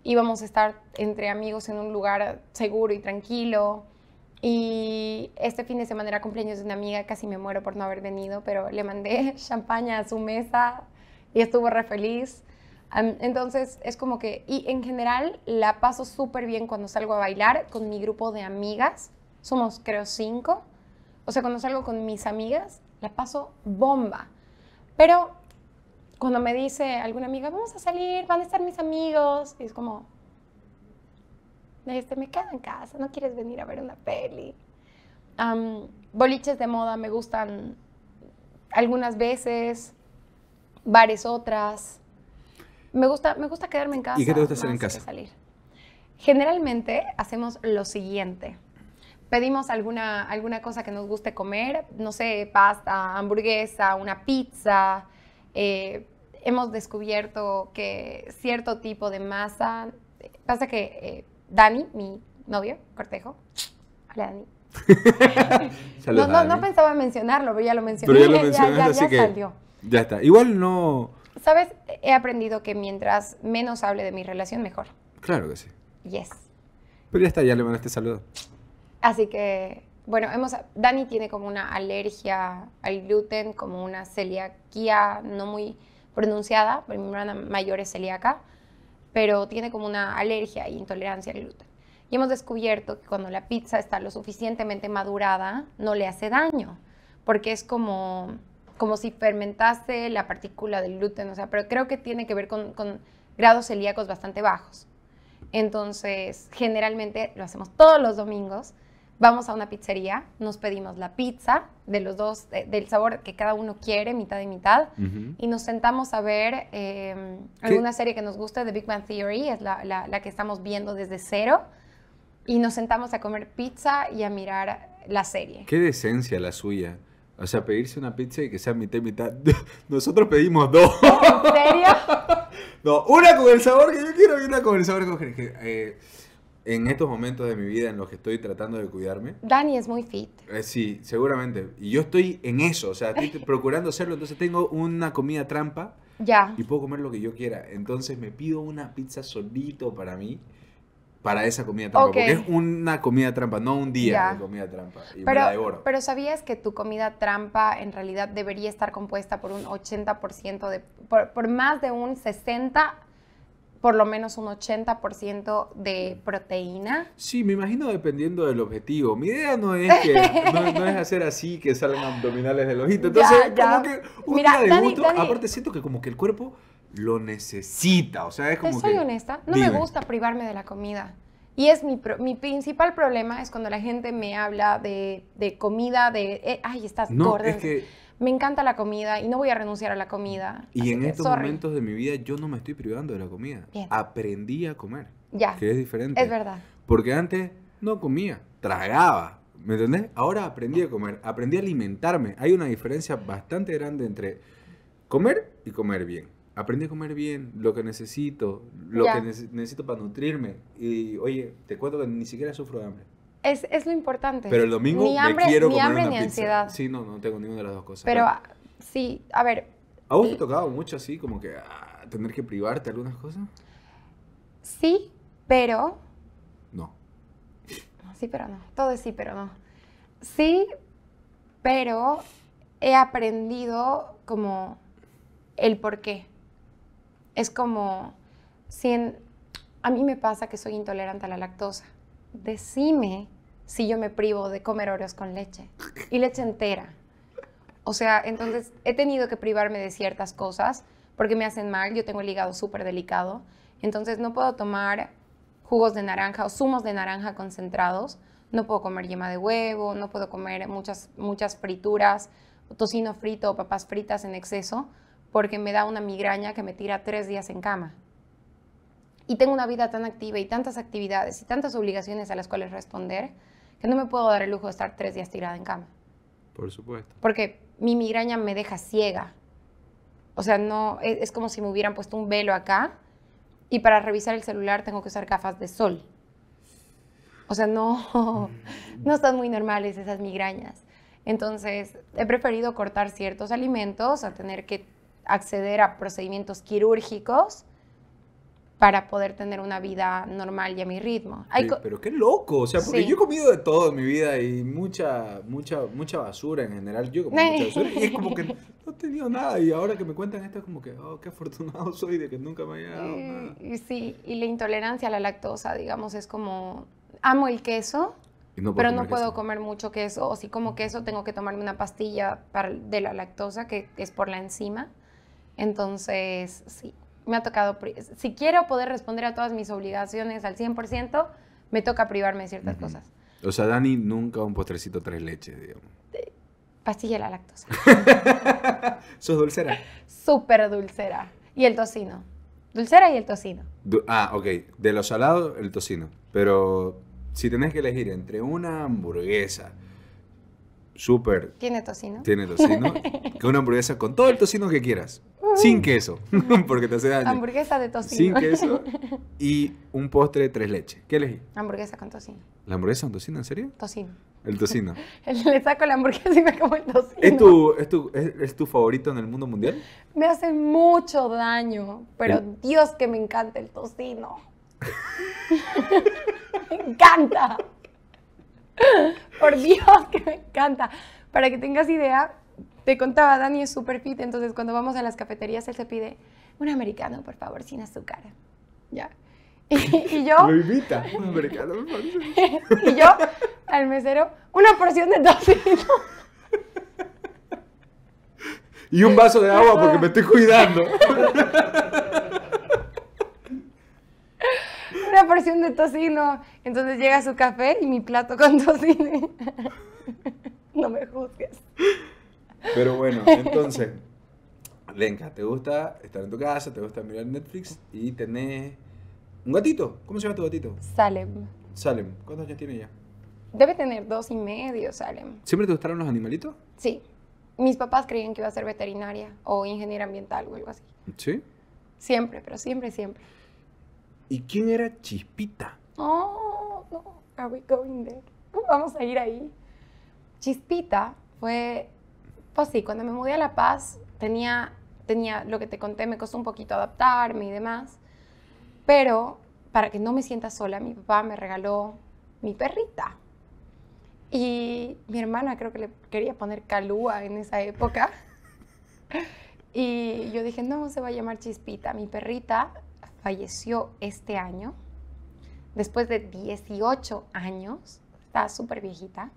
íbamos a estar entre amigos en un lugar seguro y tranquilo. Y este fin de semana era cumpleaños de una amiga, casi me muero por no haber venido, pero le mandé champaña a su mesa y estuvo re feliz entonces es como que, y en general la paso súper bien cuando salgo a bailar con mi grupo de amigas, somos creo cinco, o sea, cuando salgo con mis amigas, la paso bomba. Pero cuando me dice alguna amiga, vamos a salir, van a estar mis amigos, y es como, este, me quedo en casa, no quieres venir a ver una peli. boliches de moda me gustan algunas veces, bares otras. Me gusta, me gusta quedarme en casa. ¿Y qué te gusta hacer en casa? salir. Generalmente hacemos lo siguiente. Pedimos alguna, alguna cosa que nos guste comer, no sé, pasta, hamburguesa, una pizza. Eh, hemos descubierto que cierto tipo de masa... Pasa que eh, Dani, mi novio, Cortejo, hola Dani, no, pensaba mencionarlo, pero ya lo mencioné. ya salió. ya está. Igual no, sabes, he aprendido que mientras menos hable de mi relación, mejor. Claro que sí. Yes. Pero ya está, ya le mandaste saludo. Así que, bueno, hemos, Dani tiene como una alergia al gluten, como una celiaquía no muy pronunciada, mi hermana mayor es celíaca, pero tiene como una alergia e intolerancia al gluten. Y hemos descubierto que cuando la pizza está lo suficientemente madurada, no le hace daño, porque es como como si fermentase la partícula del gluten, o sea, pero creo que tiene que ver con, grados celíacos bastante bajos. Entonces, generalmente lo hacemos todos los domingos. Vamos a una pizzería, nos pedimos la pizza de los dos, del sabor que cada uno quiere, mitad y mitad, y nos sentamos a ver em, alguna serie que nos guste, de Big Bang Theory, es la que estamos viendo desde cero, y nos sentamos a comer pizza y a mirar la serie. Qué decencia la suya. O sea, pedirse una pizza y que sea mitad y mitad. Nosotros pedimos dos. ¿En serio? no, una con el sabor que yo quiero y una con el sabor que eh, en estos momentos de mi vida en los que estoy tratando de cuidarme. Dani es muy fit. Eh, sí, seguramente. Y yo estoy en eso, o sea, estoy procurando hacerlo. Entonces tengo una comida trampa. Ya. Y puedo comer lo que yo quiera. Entonces me pido una pizza solito para mí para esa comida trampa. Porque es una comida trampa, no un día de comida trampa. pero, pero sabías que tu comida trampa en realidad debería estar compuesta por un 80% de. Por, más de un 60%, por lo menos un 80% de proteína. Sí, me imagino dependiendo del objetivo. Mi idea no es que no, es hacer así que salgan abdominales del ojito. Entonces, como que un día de gusto, aparte siento que como que el cuerpo lo necesita. O sea, es como. Te soy honesta, no me gusta privarme de la comida. Y es mi, mi principal problema es cuando la gente me habla de, de comida, de, eh, ay, estás no, gorda. Es que, me encanta la comida y no voy a renunciar a la comida. Y en estos momentos de mi vida yo no me estoy privando de la comida. Bien. Aprendí a comer. Ya. Que es diferente. Es verdad. Porque antes no comía, tragaba. ¿Me entendés? Ahora aprendí a comer, aprendí a alimentarme. Hay una diferencia bastante grande entre comer y comer bien aprendí a comer bien, lo que necesito, lo que necesito para nutrirme. Y oye, te cuento que ni siquiera sufro de hambre. Es, lo importante. Pero el domingo ni hambre, me quiero ni ansiedad. Sí, no, no tengo ninguna de las dos cosas. Pero sí, a ver. ¿A vos te ha tocado mucho así, como que ah, tener que privarte de algunas cosas? Sí, pero. No. Sí, pero no. Todo es sí, pero no. Sí, pero he aprendido como el por qué. Es como, a mí me pasa que soy intolerante a la lactosa, decime si yo me privo de comer oreos con leche y leche entera. O sea, entonces he tenido que privarme de ciertas cosas porque me hacen mal, yo tengo el hígado súper delicado, entonces no puedo tomar jugos de naranja o zumos de naranja concentrados, no puedo comer yema de huevo, no puedo comer muchas, muchas frituras, tocino frito o papas fritas en exceso, porque me da una migraña que me tira tres días en cama. Y tengo una vida tan activa y tantas actividades y tantas obligaciones a las cuales responder que no me puedo dar el lujo de estar tres días tirada en cama. Por supuesto. Porque mi migraña me deja ciega. O sea, no e, es, como si me hubieran puesto un velo acá y para revisar el celular tengo que usar gafas de sol. O sea, no, no están muy normales esas migrañas. Entonces, he preferido cortar ciertos alimentos a tener que acceder a procedimientos quirúrgicos para poder tener una vida normal y a mi ritmo. pero, qué loco, o sea, porque yo he comido de todo en mi vida y mucha, mucha, mucha basura en general. Yo como mucha basura y es como que no he tenido nada y ahora que me cuentan esto es como que, oh, qué afortunado soy de que nunca me haya dado eh, nada. Sí, y la intolerancia a la lactosa, digamos, es como, amo el queso, pero no puedo comer mucho queso, o si como queso tengo que tomarme una pastilla de la lactosa que es por la enzima entonces, sí, me ha tocado, si quiero poder responder a todas mis obligaciones al 100%, me toca privarme de ciertas cosas. O sea, Dani nunca un postrecito tres leches, digamos. pastilla de la lactosa. ¿Sos dulcera? Súper dulcera. Y el tocino. Dulcera y el tocino. ah, ok. De lo salado, el tocino. Pero si tenés que elegir entre una hamburguesa súper. Tiene tocino. Tiene tocino. que una hamburguesa con todo el tocino que quieras. Sin queso, porque te hace daño. Hamburguesa de tocino. Sin queso. Y un postre de tres leches. ¿Qué elegí? Hamburguesa con tocino. ¿La hamburguesa con tocino, en serio? Tocino. El tocino. Le saco la hamburguesa y me como el tocino. ¿Es tu, es tu, es, tu favorito en el mundo mundial? Me hace mucho daño, pero Dios que me encanta el tocino. me encanta. Por Dios, que me encanta. Para que tengas idea, te contaba, Dani es súper fit, entonces cuando vamos a las cafeterías él se pide un americano, por favor, sin azúcar. Ya. Y, yo... invita, un americano, y yo, al mesero, una porción de tocino. y un vaso de agua porque me estoy cuidando una porción de tocino. Entonces llega su café y mi plato con tocino. no me juzgues. Pero bueno, entonces, Lenka, ¿te gusta estar en tu casa? ¿Te gusta mirar Netflix? Y tener un gatito. ¿Cómo se llama tu gatito? Salem. Salem, ¿cuántos años tiene ya? Debe tener dos y medio, Salem. ¿Siempre te gustaron los animalitos? Sí. Mis papás creían que iba a ser veterinaria o ingeniera ambiental o algo así. ¿Sí? Siempre, pero siempre, siempre. ¿Y quién era Chispita? Oh, no, are we going there? Vamos a ir ahí. Chispita fue, pues sí, cuando me mudé a La Paz tenía, tenía lo que te conté, me costó un poquito adaptarme y demás, pero para que no me sienta sola, mi papá me regaló mi perrita. Y mi hermana creo que le quería poner Calúa en esa época. y yo dije, no, se va a llamar Chispita, mi perrita falleció este año, después de 18 años, estaba súper viejita.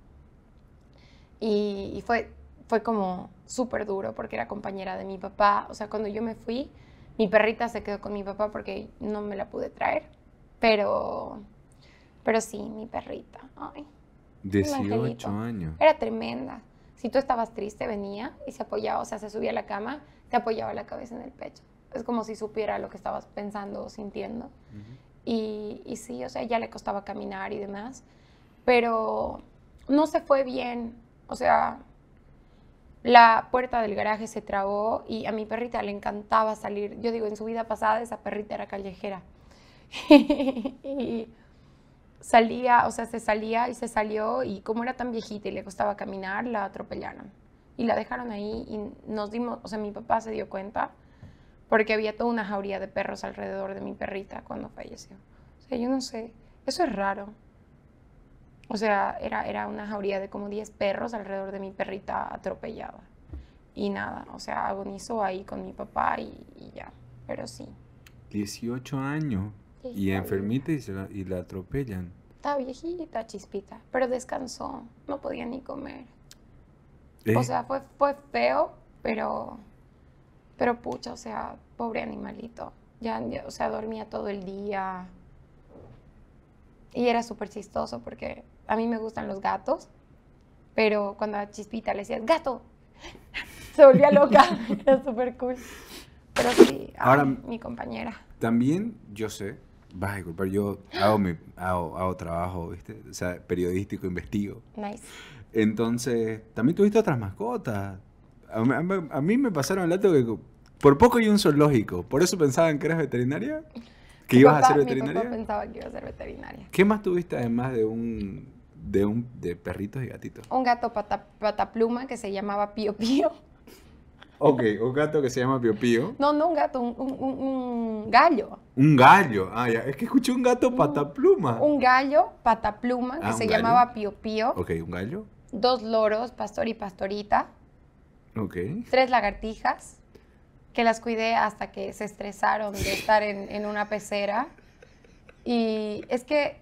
Y, fue, fue como súper duro porque era compañera de mi papá. O sea, cuando yo me fui, mi perrita se quedó con mi papá porque no me la pude traer. Pero, pero sí, mi perrita. 18 años. Era tremenda. Si tú estabas triste, venía y se apoyaba, o sea, se subía a la cama, se apoyaba la cabeza en el pecho es como si supiera lo que estabas pensando o sintiendo. y, y, sí, o sea, ya le costaba caminar y demás, pero no se fue bien, o sea, la puerta del garaje se trabó y a mi perrita le encantaba salir. Yo digo, en su vida pasada esa perrita era callejera. y salía, o sea, se salía y se salió y como era tan viejita y le costaba caminar, la atropellaron. Y la dejaron ahí y nos dimos, o sea, mi papá se dio cuenta porque había toda una jauría de perros alrededor de mi perrita cuando falleció. O sea, yo no sé, eso es raro. O sea, era, era una jauría de como 10 perros alrededor de mi perrita atropellada. Y nada, o sea, agonizó ahí con mi papá y, ya, pero sí. 18 años y enfermita y, la, y la atropellan. Estaba viejita, chispita, pero descansó, no podía ni comer. O ¿Eh? sea, fue, fue feo, pero pero pucha, o sea, pobre animalito. Ya, o sea, dormía todo el día. Y era súper chistoso porque a mí me gustan los gatos, pero cuando a Chispita le decías, gato, se volvía loca. era súper cool. Pero sí, Ahora, mi compañera. También yo sé, vas a disculpar, yo hago, mi, hago, hago trabajo, ¿viste? O sea, periodístico, investigo. Nice. Entonces, también tuviste otras mascotas. A, mí me pasaron el dato que por poco hay un zoológico. ¿Por eso pensaban que eras veterinaria? ¿Que ibas a ser veterinaria? pensaba que iba a ser veterinaria. ¿Qué más tuviste además de un de un de perritos y gatitos? Un gato patapluma que se llamaba Pío Pío. Ok, un gato que se llama Pio Pío. No, no un gato, un, gallo. Un gallo, ah, Es que escuché un gato patapluma. Un, gallo patapluma que ah, se llamaba Pio Pío. Ok, un gallo. Dos loros, pastor y pastorita. Tres lagartijas que las cuidé hasta que se estresaron de estar en, una pecera. Y es que...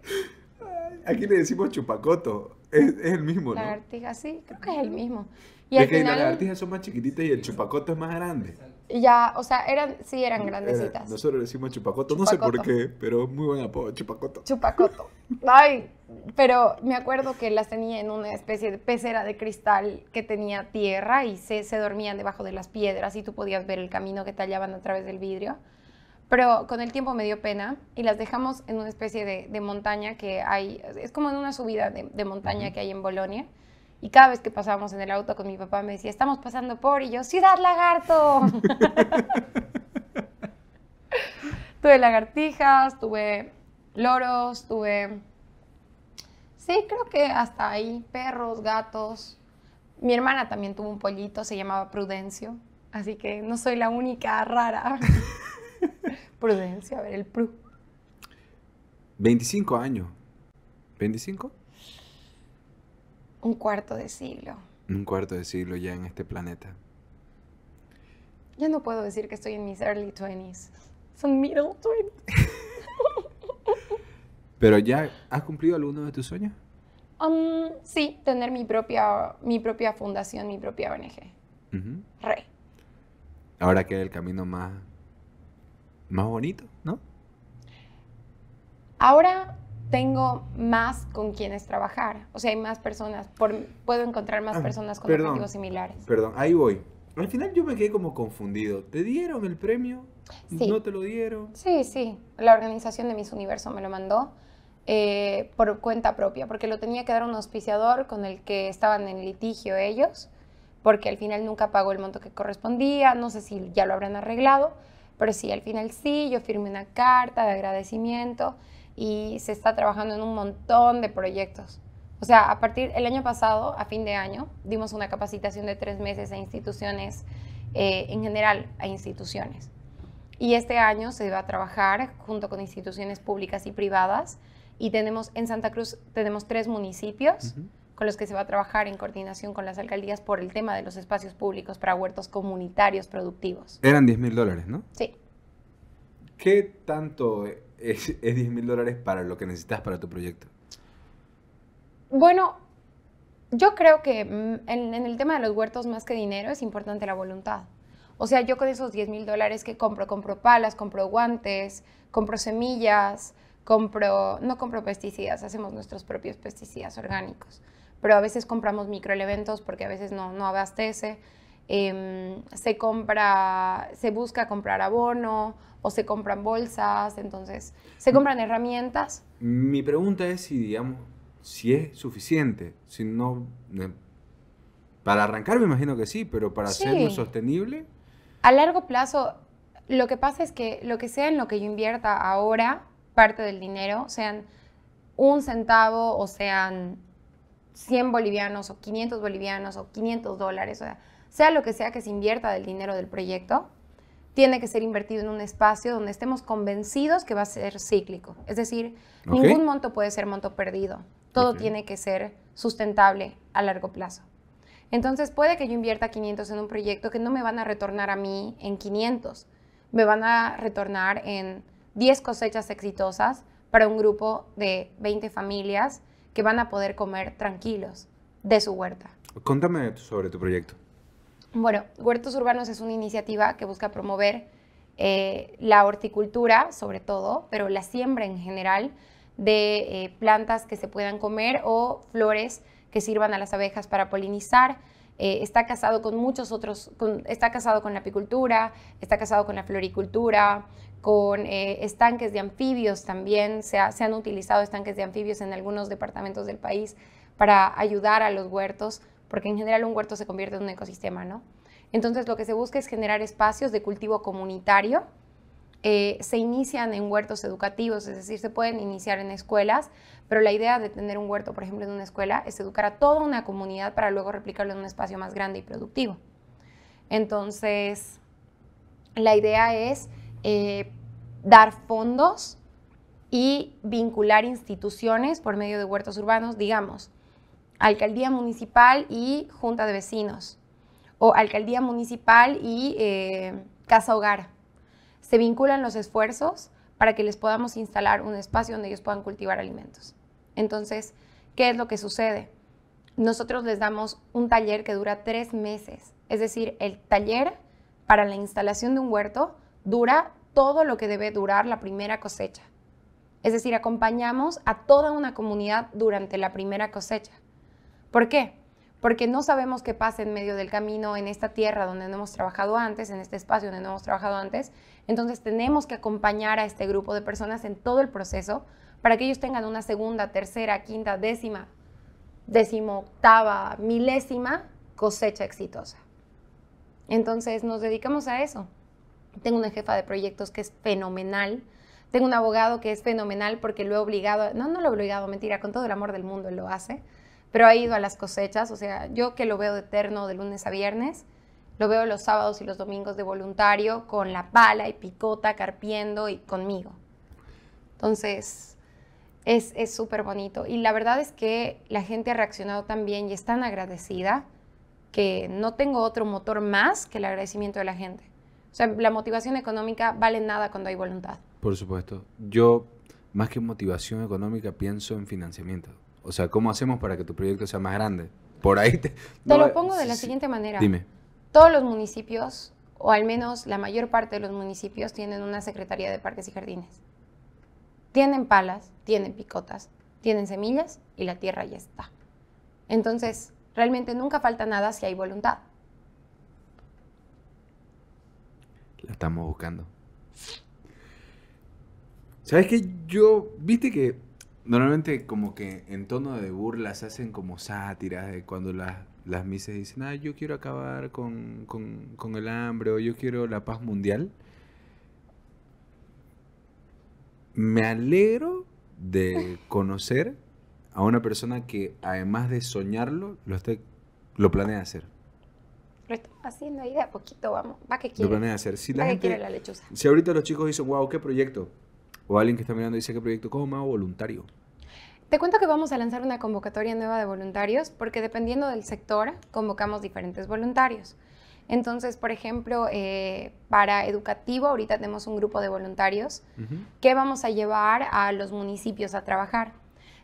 Aquí le decimos chupacoto, es, el mismo, ¿no? Lagartija, sí, creo que es el mismo. Y de que las lagartijas son más chiquititas y el chupacoto es más grande. Ya, o sea, eran, sí eran grandecitas. Nosotros nosotros decimos chupacoto, no sé por qué, pero es muy buen apodo, chupacoto. Chupacoto. Ay, pero me acuerdo que las tenía en una especie de pecera de cristal que tenía tierra y se, dormían debajo de las piedras y tú podías ver el camino que tallaban a través del vidrio. Pero con el tiempo me dio pena y las dejamos en una especie de, de montaña que hay, es como en una subida de, de montaña que hay en Bolonia y cada vez que pasábamos en el auto con mi papá me decía, estamos pasando por, y yo, Ciudad Lagarto. tuve lagartijas, tuve loros, tuve... Sí, creo que hasta ahí, perros, gatos. Mi hermana también tuvo un pollito, se llamaba Prudencio, así que no soy la única rara. Prudencio, a ver, el Pru. 25 años. ¿25? un cuarto de siglo. Un cuarto de siglo ya en este planeta. Ya no puedo decir que estoy en mis early 20s. Son middle 20s. Pero ya has cumplido alguno de tus sueños? Um, sí, tener mi propia, mi propia fundación, mi propia ONG. Re. Ahora queda el camino más, más bonito, ¿no? Ahora tengo más con quienes trabajar. O sea, hay más personas, por, puedo encontrar más ah, personas con objetivos similares. Perdón, ahí voy. Al final yo me quedé como confundido. ¿Te dieron el premio? Sí. ¿No te lo dieron? Sí, sí. La organización de Miss Universo me lo mandó eh, por cuenta propia, porque lo tenía que dar un auspiciador con el que estaban en litigio ellos, porque al final nunca pagó el monto que correspondía. No sé si ya lo habrán arreglado, pero sí, al final sí, yo firmé una carta de agradecimiento y se está trabajando en un montón de proyectos. O sea, a partir del año pasado, a fin de año, dimos una capacitación de tres meses a instituciones, eh, en general a instituciones. Y este año se va a trabajar junto con instituciones públicas y privadas. Y tenemos en Santa Cruz tenemos tres municipios con los que se va a trabajar en coordinación con las alcaldías por el tema de los espacios públicos para huertos comunitarios productivos. Eran 10 mil dólares, ¿no? Sí. ¿Qué tanto eh, es, es 10 mil dólares para lo que necesitas para tu proyecto? Bueno, yo creo que mm, en, el tema de los huertos, más que dinero, es importante la voluntad. O sea, yo con esos 10 mil dólares que compro, compro palas, compro guantes, compro semillas, compro, no compro pesticidas, hacemos nuestros propios pesticidas orgánicos. Pero a veces compramos microelementos porque a veces no abastece. Em, se compra, se busca comprar abono o se compran bolsas, entonces se compran herramientas. Mi pregunta es si, digamos, si es suficiente, si no... Para arrancar me imagino que sí, pero para hacerlo sostenible. A largo plazo, lo que pasa es que lo que sea en lo que yo invierta ahora, parte del dinero, sean un centavo o sean 100 bolivianos o 500 bolivianos o 500 dólares, o sea lo que sea que se invierta del dinero del proyecto, tiene que ser invertido en un espacio donde estemos convencidos que va a ser cíclico. Es decir, ningún monto puede ser monto perdido. Todo tiene que ser sustentable a largo plazo. Entonces puede que yo invierta 500 en un proyecto que no me van a retornar a mí en 500. Me van a retornar en 10 cosechas exitosas para un grupo de 20 familias que van a poder comer tranquilos de su huerta. Contame sobre tu proyecto. Bueno, Huertos Urbanos es una iniciativa que busca promover eh, la horticultura, sobre todo, pero la siembra en general de eh, plantas que se puedan comer o flores que sirvan a las abejas para polinizar. Eh, está casado con muchos otros, está casado con la apicultura, está casado con la floricultura, con estanques de anfibios también, se, han utilizado estanques de anfibios en algunos departamentos del país para ayudar a los huertos porque en general un huerto se convierte en un ecosistema, ¿no? Entonces lo que se busca es generar espacios de cultivo comunitario. Eh, se inician en huertos educativos, es decir, se pueden iniciar en escuelas, pero la idea de tener un huerto, por ejemplo, en una escuela es educar a toda una comunidad para luego replicarlo en un espacio más grande y productivo. Entonces, la idea es eh, dar fondos y vincular instituciones por medio de huertos urbanos, digamos alcaldía municipal y junta de vecinos, o alcaldía municipal y eh, casa hogar. Se vinculan los esfuerzos para que les podamos instalar un espacio donde ellos puedan cultivar alimentos. Entonces, ¿qué es lo que sucede? Nosotros les damos un taller que dura tres meses, es decir, el taller para la instalación de un huerto dura todo lo que debe durar la primera cosecha. Es decir, acompañamos a toda una comunidad durante la primera cosecha. ¿Por qué? Porque no sabemos qué pasa en medio del camino, en esta tierra donde no hemos trabajado antes, en este espacio donde no hemos trabajado antes. Entonces tenemos que acompañar a este grupo de personas en todo el proceso para que ellos tengan una segunda, tercera, quinta, décima, décimo, octava, milésima cosecha exitosa. Entonces nos dedicamos a eso. Tengo una jefa de proyectos que es fenomenal. Tengo un abogado que es fenomenal porque lo he obligado, no, no lo he obligado, mentira, con todo el amor del mundo lo hace pero ha ido a las cosechas, o sea, yo que lo veo de eterno de lunes a viernes, lo veo los sábados y los domingos de voluntario con la pala y picota, carpiendo y conmigo. Entonces, es súper bonito. Y la verdad es que la gente ha reaccionado tan bien y es tan agradecida que no tengo otro motor más que el agradecimiento de la gente. O sea, la motivación económica vale nada cuando hay voluntad. Por supuesto. Yo, más que motivación económica, pienso en financiamiento. O sea, ¿cómo hacemos para que tu proyecto sea más grande? Por ahí te... Te lo pongo de la siguiente manera. Dime. Todos los municipios, o al menos la mayor parte de los municipios, tienen una Secretaría de Parques y Jardines. Tienen palas, tienen picotas, tienen semillas y la tierra ya está. Entonces, realmente nunca falta nada si hay voluntad. La estamos buscando. ¿Sabes qué? Yo, viste que Normalmente como que en tono de burlas hacen como sátiras de cuando las, las mises dicen, ah, yo quiero acabar con, el hambre o yo quiero la paz mundial. Me alegro de conocer a una persona que además de soñarlo, lo, esté, lo planea hacer. Lo estamos haciendo ahí de a poquito, vamos. Va que quiere. Lo planea hacer. Si la va que quiere la lechuza. Si ahorita los chicos dicen, wow, qué proyecto o alguien que está mirando dice que proyecto coma o voluntario. Te cuento que vamos a lanzar una convocatoria nueva de voluntarios porque dependiendo del sector convocamos diferentes voluntarios. Entonces, por ejemplo, eh, para educativo ahorita tenemos un grupo de voluntarios que vamos a llevar a los municipios a trabajar.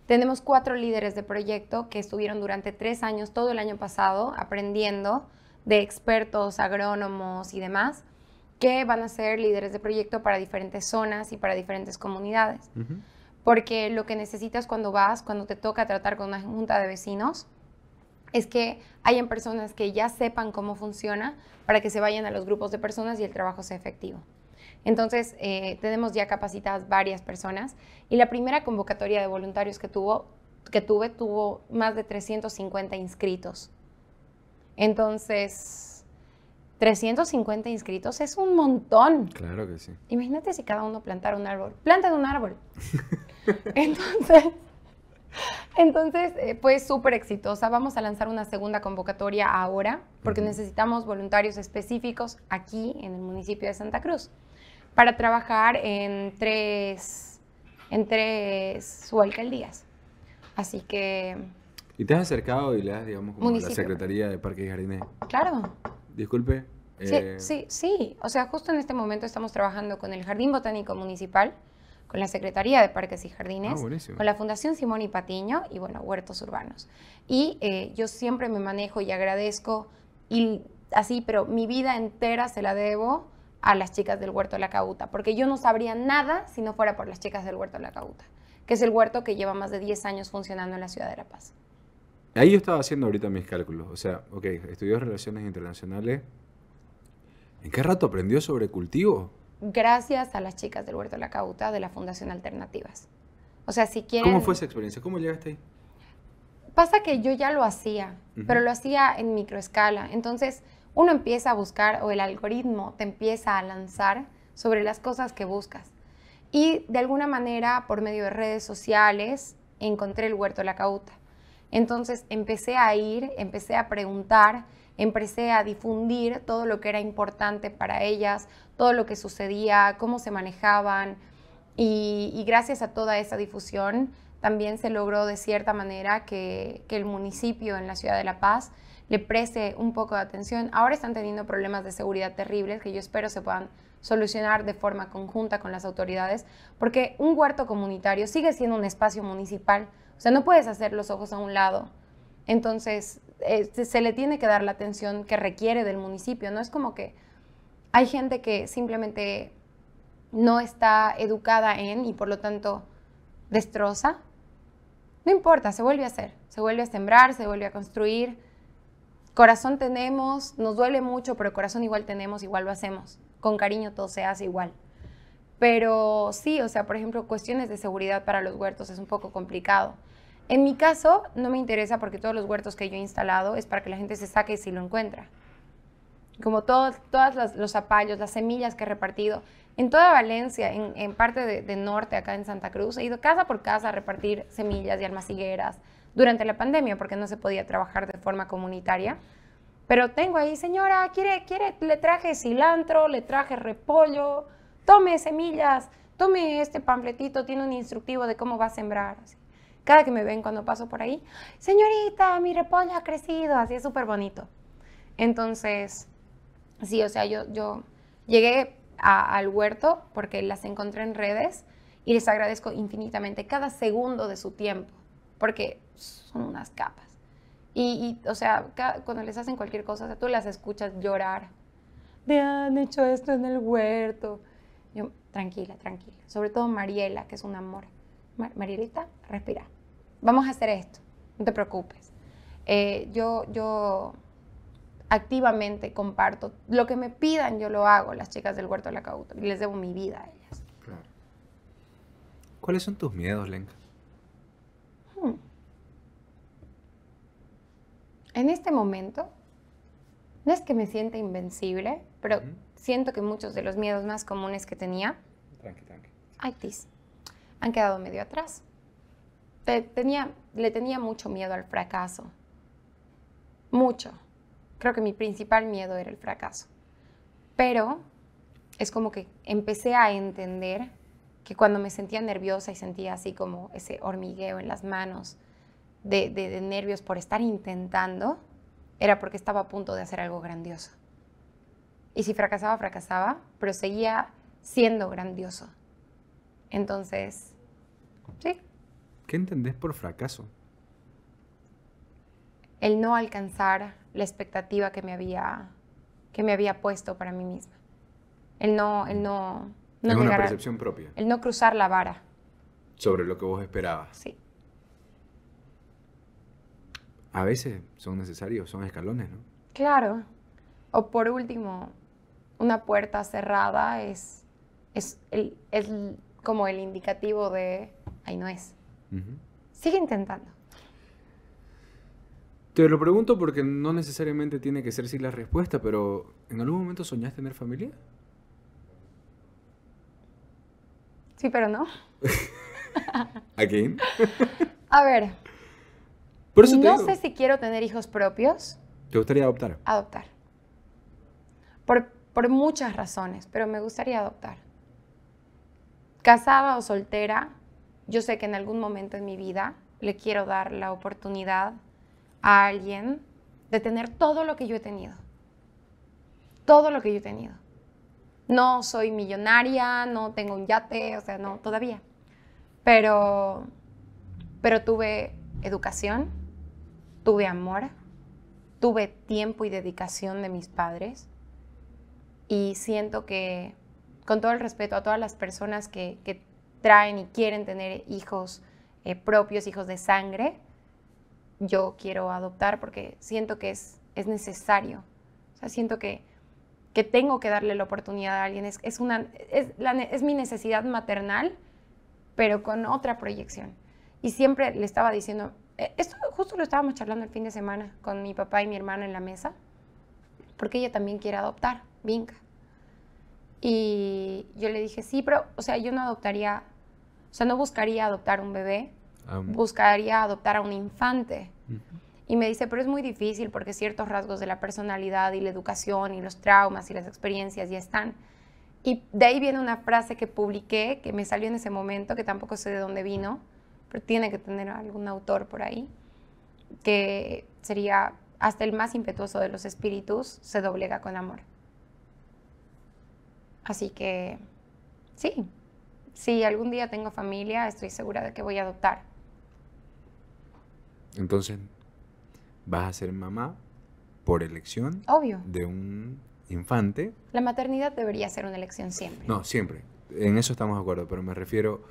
Tenemos cuatro líderes de proyecto que estuvieron durante tres años, todo el año pasado, aprendiendo de expertos, agrónomos y demás que van a ser líderes de proyecto para diferentes zonas y para diferentes comunidades. Porque lo que necesitas cuando vas, cuando te toca tratar con una junta de vecinos, es que hayan personas que ya sepan cómo funciona para que se vayan a los grupos de personas y el trabajo sea efectivo. Entonces, eh, tenemos ya capacitadas varias personas y la primera convocatoria de voluntarios que, tuvo, que tuve tuvo más de 350 inscritos. Entonces, 350 inscritos es un montón. Claro que sí. Imagínate si cada uno plantara un árbol. Plantan un árbol. entonces, entonces eh, fue súper exitosa. Vamos a lanzar una segunda convocatoria ahora porque necesitamos voluntarios específicos aquí en el municipio de Santa Cruz para trabajar en tres, en tres alcaldías. Así que... ¿Y te has acercado y le has, digamos, como la Secretaría de Parques y Jardines? Claro. Disculpe, Sí, eh, sí, sí. O sea, justo en este momento estamos trabajando con el Jardín Botánico Municipal, con la Secretaría de Parques y Jardines, ah, con la Fundación Simón y Patiño y, bueno, Huertos Urbanos. Y eh, yo siempre me manejo y agradezco, y así, pero mi vida entera se la debo a las chicas del Huerto de la Cauta, porque yo no sabría nada si no fuera por las chicas del Huerto de la Cauta, que es el huerto que lleva más de 10 años funcionando en la ciudad de La Paz. Ahí yo estaba haciendo ahorita mis cálculos. O sea, ok, estudió relaciones internacionales, ¿En qué rato aprendió sobre cultivo? Gracias a las chicas del Huerto de la Cauta de la Fundación Alternativas. O sea, si quieren... ¿Cómo fue esa experiencia? ¿Cómo llegaste ahí? Pasa que yo ya lo hacía, pero lo hacía en microescala. Entonces, uno empieza a buscar o el algoritmo te empieza a lanzar sobre las cosas que buscas. Y de alguna manera, por medio de redes sociales, encontré el Huerto de la Cauta. Entonces, empecé a ir, empecé a preguntar empecé a difundir todo lo que era importante para ellas, todo lo que sucedía, cómo se manejaban y, gracias a toda esa difusión también se logró de cierta manera que, que el municipio en la ciudad de La Paz le preste un poco de atención. Ahora están teniendo problemas de seguridad terribles que yo espero se puedan solucionar de forma conjunta con las autoridades, porque un huerto comunitario sigue siendo un espacio municipal, o sea, no puedes hacer los ojos a un lado. Entonces, este, se le tiene que dar la atención que requiere del municipio. No es como que hay gente que simplemente no está educada en y por lo tanto destroza. No importa, se vuelve a hacer, se vuelve a sembrar, se vuelve a construir. Corazón tenemos, nos duele mucho, pero corazón igual tenemos, igual lo hacemos. Con cariño todo se hace igual. Pero sí, o sea, por ejemplo, cuestiones de seguridad para los huertos es un poco complicado. En mi caso, no me interesa porque todos los huertos que yo he instalado es para que la gente se saque si lo encuentra. Como todos los zapallos, las semillas que he repartido. En toda Valencia, en, parte de, norte, acá en Santa Cruz, he ido casa por casa a repartir semillas y almacigueras durante la pandemia porque no se podía trabajar de forma comunitaria. Pero tengo ahí, señora, quiere, quiere, le traje cilantro, le traje repollo, tome semillas, tome este panfletito, tiene un instructivo de cómo va a sembrar. Cada que me ven cuando paso por ahí, señorita, mi repollo ha crecido, así es súper bonito. Entonces, sí, o sea, yo, yo llegué al huerto porque las encontré en redes y les agradezco infinitamente cada segundo de su tiempo, porque son unas capas. Y, o sea, cuando les hacen cualquier cosa, tú las escuchas llorar. me han hecho esto en el huerto. Yo, tranquila, tranquila. Sobre todo Mariela, que es un amor. Marielita, respira vamos a hacer esto, no te preocupes. Eh, yo, yo activamente comparto. Lo que me pidan, yo lo hago, las chicas del Huerto de la y Les debo mi vida a ellas. ¿Cuáles son tus miedos, Lenka? Hmm. En este momento, no es que me sienta invencible, pero siento que muchos de los miedos más comunes que tenía. han quedado medio atrás tenía, le tenía mucho miedo al fracaso. Mucho. Creo que mi principal miedo era el fracaso. Pero es como que empecé a entender que cuando me sentía nerviosa y sentía así como ese hormigueo en las manos de, de nervios por estar intentando, era porque estaba a punto de hacer algo grandioso. Y si fracasaba, fracasaba, pero seguía siendo grandioso. Entonces, sí, ¿Qué entendés por fracaso? El no alcanzar la expectativa que me había, que me había puesto para mí misma. El no, el no, una percepción propia. El no cruzar la vara. Sobre lo que vos esperabas. Sí. A veces son necesarios, son escalones, ¿no? Claro. O por último, una puerta cerrada es, es como el indicativo de ahí no es. Sigue intentando. Te lo pregunto porque no necesariamente tiene que ser sí la respuesta, pero ¿en algún momento soñás tener familia? Sí, pero no. ¿A quién? A ver. Por no sé si quiero tener hijos propios. ¿Te gustaría adoptar? Adoptar. Por, por muchas razones, pero me gustaría adoptar. Casada o soltera, yo sé que en algún momento en mi vida le quiero dar la oportunidad a alguien de tener todo lo que yo he tenido. Todo lo que yo he tenido. No soy millonaria, no tengo un yate, o sea, no, todavía. Pero, pero tuve educación, tuve amor, tuve tiempo y dedicación de mis padres y siento que, con todo el respeto a todas las personas que, que traen y quieren tener hijos eh, propios, hijos de sangre, yo quiero adoptar porque siento que es, es necesario. O sea, siento que, que tengo que darle la oportunidad a alguien. Es, es una, es, la, es mi necesidad maternal, pero con otra proyección. Y siempre le estaba diciendo, eh, esto justo lo estábamos charlando el fin de semana con mi papá y mi hermana en la mesa, porque ella también quiere adoptar, Vinca. Y yo le dije, sí, pero, o sea, yo no adoptaría o sea, no buscaría adoptar un bebé, ah, buscaría adoptar a un infante. Y me dice, pero es muy difícil porque ciertos rasgos de la personalidad y la educación y los traumas y las experiencias ya están. Y de ahí viene una frase que publiqué, que me salió en ese momento, que tampoco sé de dónde vino, pero tiene que tener algún autor por ahí, que sería, hasta el más impetuoso de los espíritus se doblega con amor. Así que, sí, si algún día tengo familia, estoy segura de que voy a adoptar. Entonces, vas a ser mamá por elección Obvio. de un infante. La maternidad debería ser una elección siempre. No, siempre. En eso estamos de acuerdo, pero me refiero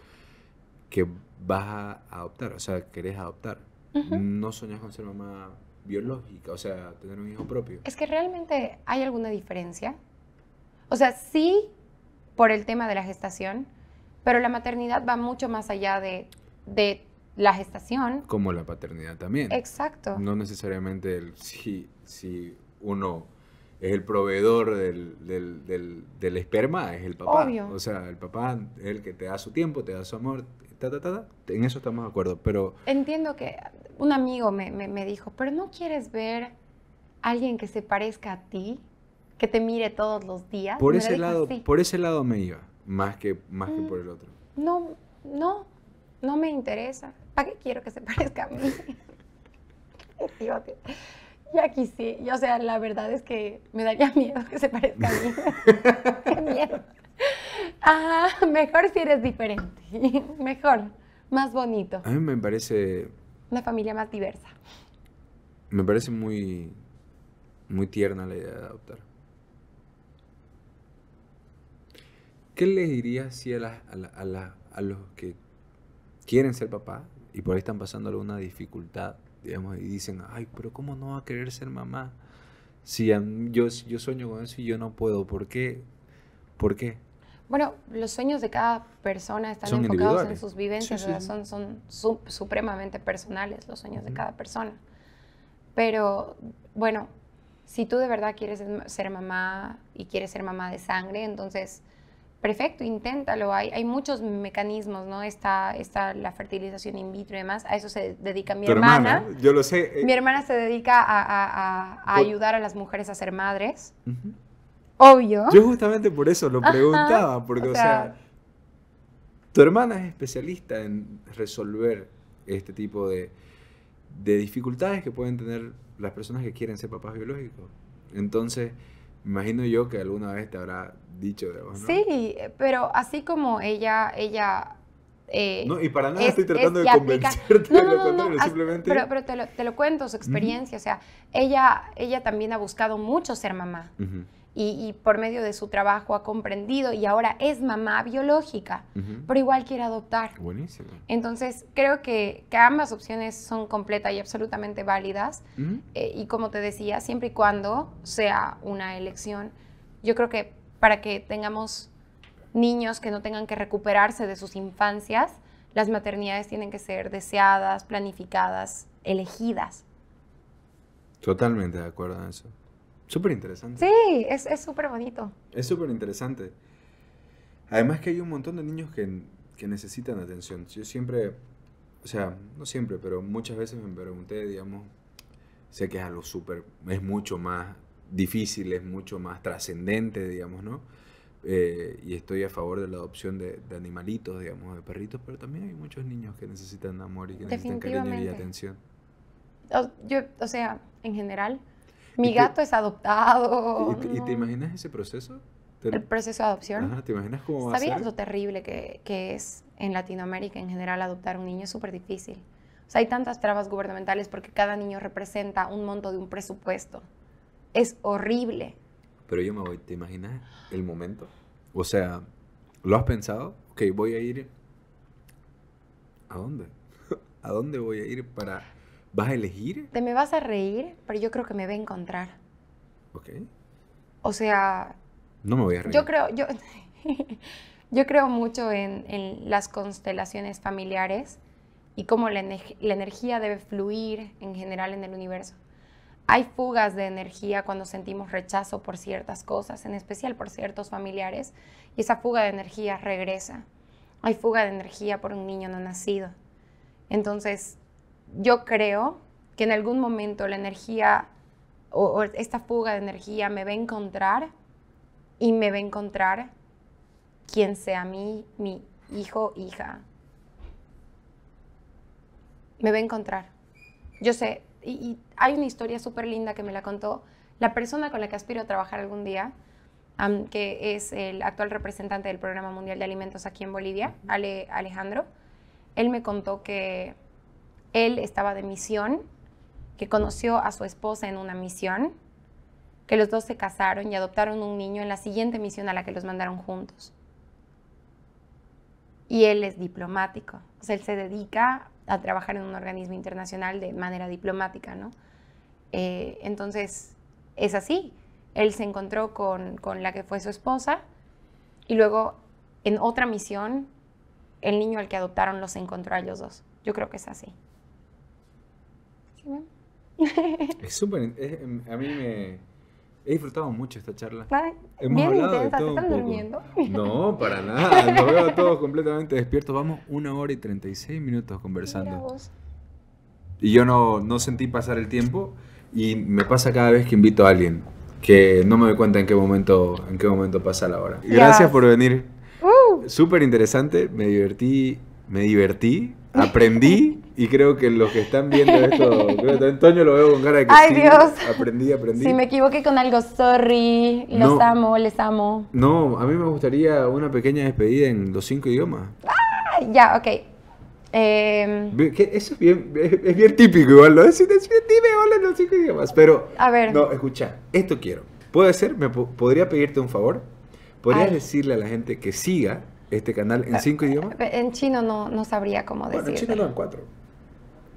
que vas a adoptar, o sea, querés adoptar. No soñas con ser mamá biológica, o sea, tener un hijo propio. Es que realmente hay alguna diferencia. O sea, sí por el tema de la gestación, pero la maternidad va mucho más allá de, la gestación. Como la paternidad también. Exacto. No necesariamente el, si, si uno es el proveedor del, esperma, es el papá. Obvio. O sea, el papá es el que te da su tiempo, te da su amor, ta, ta, En eso estamos de acuerdo, pero... Entiendo que un amigo me, dijo, pero ¿no quieres ver alguien que se parezca a ti? Que te mire todos los días. Por, ese, lado, por ese lado me iba. Más que, más que por mm, el otro. No, no, no me interesa. ¿Para qué quiero que se parezca a mí? ya sí, o sea, la verdad es que me daría miedo que se parezca a mí. qué miedo. Ah, mejor si eres diferente, mejor, más bonito. A mí me parece... Una familia más diversa. Me parece muy, muy tierna la idea de adoptar. ¿Qué les diría a, los que quieren ser papá y por ahí están pasando alguna dificultad, digamos, y dicen, ay, pero ¿cómo no va a querer ser mamá? Si yo, yo sueño con eso y yo no puedo, ¿por qué? Bueno, los sueños de cada persona están enfocados en sus vivencias, son, supremamente personales los sueños de cada persona. Pero bueno, si tú de verdad quieres ser mamá y quieres ser mamá de sangre, entonces perfecto, inténtalo. Hay, hay muchos mecanismos, ¿no? Está, está la fertilización in vitro y demás. A eso se dedica mi hermana. Yo lo sé. Eh, mi hermana se dedica a, ayudar a las mujeres a ser madres. Obvio. Yo justamente por eso lo preguntaba, porque, o, sea, tu hermana es especialista en resolver este tipo de, de dificultades que pueden tener las personas que quieren ser papás biológicos. Entonces, imagino yo que alguna vez te habrá dicho de vos. ¿no? Sí, pero así como ella, ella eh, no, y para nada estoy tratando de convencerte. simplemente... pero, pero te, lo, te, lo, cuento, su experiencia. O sea, ella, ella también ha buscado mucho ser mamá y, por medio de su trabajo ha comprendido y ahora es mamá biológica, pero igual quiere adoptar. Entonces, creo que, ambas opciones son completas y absolutamente válidas. Eh, y como te decía, siempre y cuando sea una elección, yo creo que para que tengamos niños que no tengan que recuperarse de sus infancias, las maternidades tienen que ser deseadas, planificadas, elegidas. Totalmente de acuerdo en eso. Súper interesante. Sí, es súper bonito. Es súper interesante. Además que hay un montón de niños que, que necesitan atención. Yo siempre, o sea, no siempre, pero muchas veces me pregunté, digamos, sé que es algo súper, es mucho más difícil, es mucho más trascendente, digamos, ¿no? Eh, y estoy a favor de la adopción de, animalitos, digamos, de perritos, pero también hay muchos niños que necesitan amor y que necesitan cariño y atención. yo, o sea, en general, mi gato es adoptado. Y, te imaginas ese proceso? El proceso de adopción. ¿Te imaginas cómo va ¿Sabías a ser? lo terrible que, que, es en Latinoamérica en general adoptar un niño? Es súper difícil. O sea, hay tantas trabas gubernamentales porque cada niño representa un monto de un presupuesto. Es horrible. Pero yo me voy, ¿te imaginas el momento? O sea, ¿lo has pensado? Ok, voy a ir. ¿A dónde? ¿A dónde voy a ir para.? ¿Vas a elegir? Te me vas a reír, pero yo creo que me va a encontrar. Ok. O sea... No me voy a reír. Yo creo, yo, yo creo mucho en, las constelaciones familiares y cómo la energía debe fluir en general en el universo. Hay fugas de energía cuando sentimos rechazo por ciertas cosas, en especial por ciertos familiares, y esa fuga de energía regresa. Hay fuga de energía por un niño no nacido. Entonces, yo creo que en algún momento la energía o, esta fuga de energía me va a encontrar y me va a encontrar quien sea mí, mi hijo, hija. Me va a encontrar. Yo sé, y, hay una historia súper linda que me la contó la persona con la que aspiro a trabajar algún día, que es el actual representante del Programa Mundial de Alimentos aquí en Bolivia, Alejandro. Él me contó que él estaba de misión, que conoció a su esposa en una misión, que los dos se casaron y adoptaron un niño en la siguiente misión a la que los mandaron juntos. Y él es diplomático, o sea, él se dedica a trabajar en un organismo internacional de manera diplomática, ¿no? Eh, entonces, es así. Él se encontró con, con la que fue su esposa y luego en otra misión, el niño al que adoptaron los encontró a ellos dos. Yo creo que es así. Es súper. Em, a mí me. He disfrutado mucho esta charla. durmiendo? No, para nada. Nos veo todos completamente despiertos. Vamos una hora y 36 minutos conversando. Y yo no, sentí pasar el tiempo. Y me pasa cada vez que invito a alguien que no me doy cuenta en qué momento, en qué momento pasa la hora. Gracias por venir. Uh. Súper interesante, me divertí, me divertí, aprendí y creo que los que están viendo esto, creo Antonio lo veo con cara de que Ay, Dios. aprendí, aprendí. Si me equivoqué con algo, sorry. Los amo, les amo. No, a mí me gustaría una pequeña despedida en los cinco idiomas. Ah, ya, ok. Em, eso es bien, es, bien típico, igual, lo decís, es hola, en los cinco idiomas. Pero, No, escucha, esto quiero. Puede ser, me podría pedirte un favor. ¿Podrías decirle a la gente que siga este canal en eh, cinco idiomas? Eh, en chino no, no sabría cómo decirlo. Bueno, en chino no, en cuatro.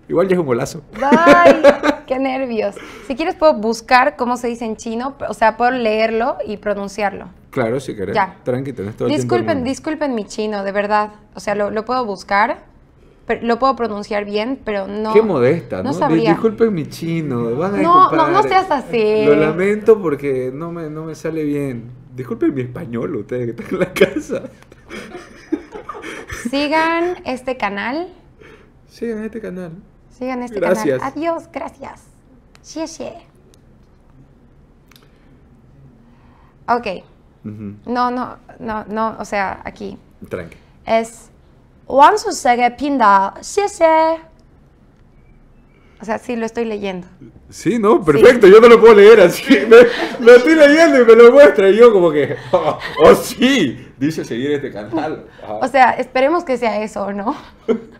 Igual ya es un golazo. ¡Ay! Qué nervios. Si quieres puedo buscar cómo se dice en chino, o sea, puedo leerlo y pronunciarlo. Claro, si querés. Ya. disculpen, Disculpen mi chino, de verdad. O sea, lo, puedo buscar, lo puedo pronunciar bien, pero no... Qué modesta, ¿no? sabía Disculpen mi chino, no, no, seas así. Lo lamento porque no no me sale bien. Disculpen mi español, ustedes que están en la casa. Sigan este canal. Sigan este canal. Sigan este canal. Adiós, gracias. Xie, Ok. No, no, no, no, o sea, aquí. Tranqui. Es xie, O sea, sí, lo estoy leyendo. Sí, no, perfecto, yo no lo puedo leer así. Me, lo estoy leyendo y me lo muestra y yo como que, oh, oh sí dice seguir este canal. O sea, esperemos que sea eso, ¿no?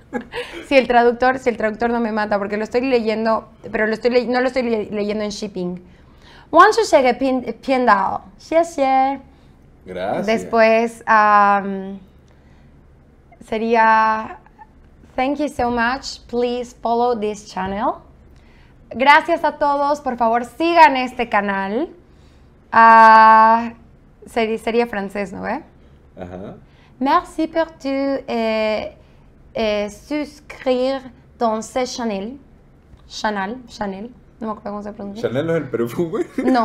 si el traductor, si el traductor no me mata, porque lo estoy leyendo, pero lo estoy no lo estoy leyendo en shipping. Gracias. Después um, sería Thank you so much. Please follow this channel. Gracias a todos. Por favor, sigan este canal. Ah, sería, sería francés, ¿no? Eh? ¡Gracias por Merci a tu eh, eh ce Chanel, Chanel. No me acuerdo cómo se pronuncia. Chanel no es el perfume. No.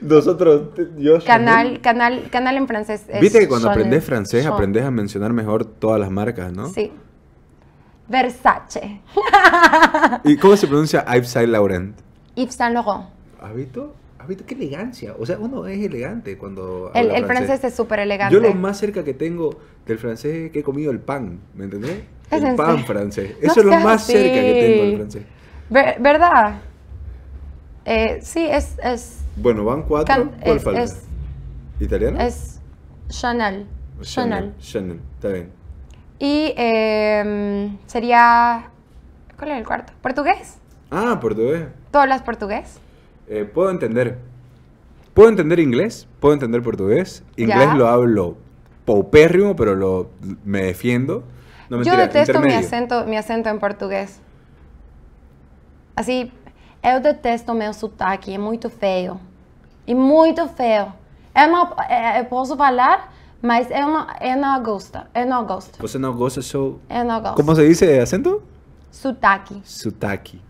Nosotros, yo. Canal, Chanel. canal, en francés. Es Viste que cuando aprendes francés aprendes a mencionar mejor todas las marcas, ¿no? Sí. Versace. ¿Y cómo se pronuncia Yves Saint Laurent? Yves Saint Laurent. ¿Has visto? ¿Has qué elegancia? O sea, uno es elegante cuando. El, el francés. es súper elegante. Yo lo más cerca que tengo del francés es que he comido el pan, ¿me entendés? el pan francés. Eso es lo más cerca que tengo del francés. ¿Verdad? Eh, sí, es, es, Bueno, van cuatro. ¿Cuál es, falta? ¿Italiano? Es Chanel. Chanel. Chanel, está bien. Y em, sería. ¿Cuál es el cuarto? ¿Portugués? Ah, portugués. ¿Tú hablas portugués? Eh, puedo entender. Puedo entender inglés, puedo entender portugués. Inglés lo hablo paupérrimo, pero lo, me defiendo. Yo detesto mi acento, mi acento en portugués. Así, eu detesto meu sotaque, é muito feio. y muito feio. É não, eu eh, eh, posso falar, mas eu não, eu não não gosta Como se dice acento? Sotaque. Sotaque.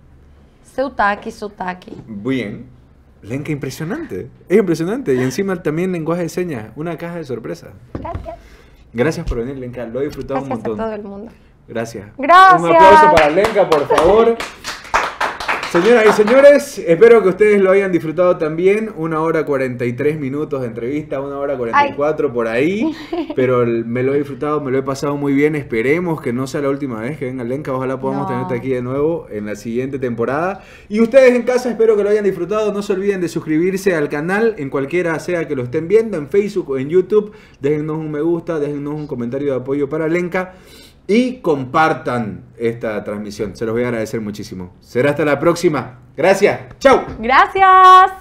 Sutaki, este Sotaki. Este Bien. Lenka, impresionante. Es impresionante. Y encima también lenguaje de señas. Una caja de sorpresa. Gracias. Gracias por venir, Lenka. Lo he disfrutado un montón. Gracias A todo el mundo. Gracias. Gracias. Un aplauso para Lenka, por favor. Señoras y señores, espero que ustedes lo hayan disfrutado también. Una hora 43 minutos de entrevista, una hora 44 por ahí. Pero me lo he disfrutado, me lo he pasado muy bien. Esperemos que no sea la última vez que venga Lenka. Ojalá podamos tenerte aquí de nuevo en la siguiente temporada. Y ustedes en casa, espero que lo hayan disfrutado. No se olviden de suscribirse al canal en cualquiera sea que lo estén viendo, en Facebook o en YouTube. Déjennos un me gusta, déjennos un comentario de apoyo para Lenka y compartan esta transmisión. Se los voy a agradecer muchísimo. Será hasta la próxima. Gracias. Chau. Gracias.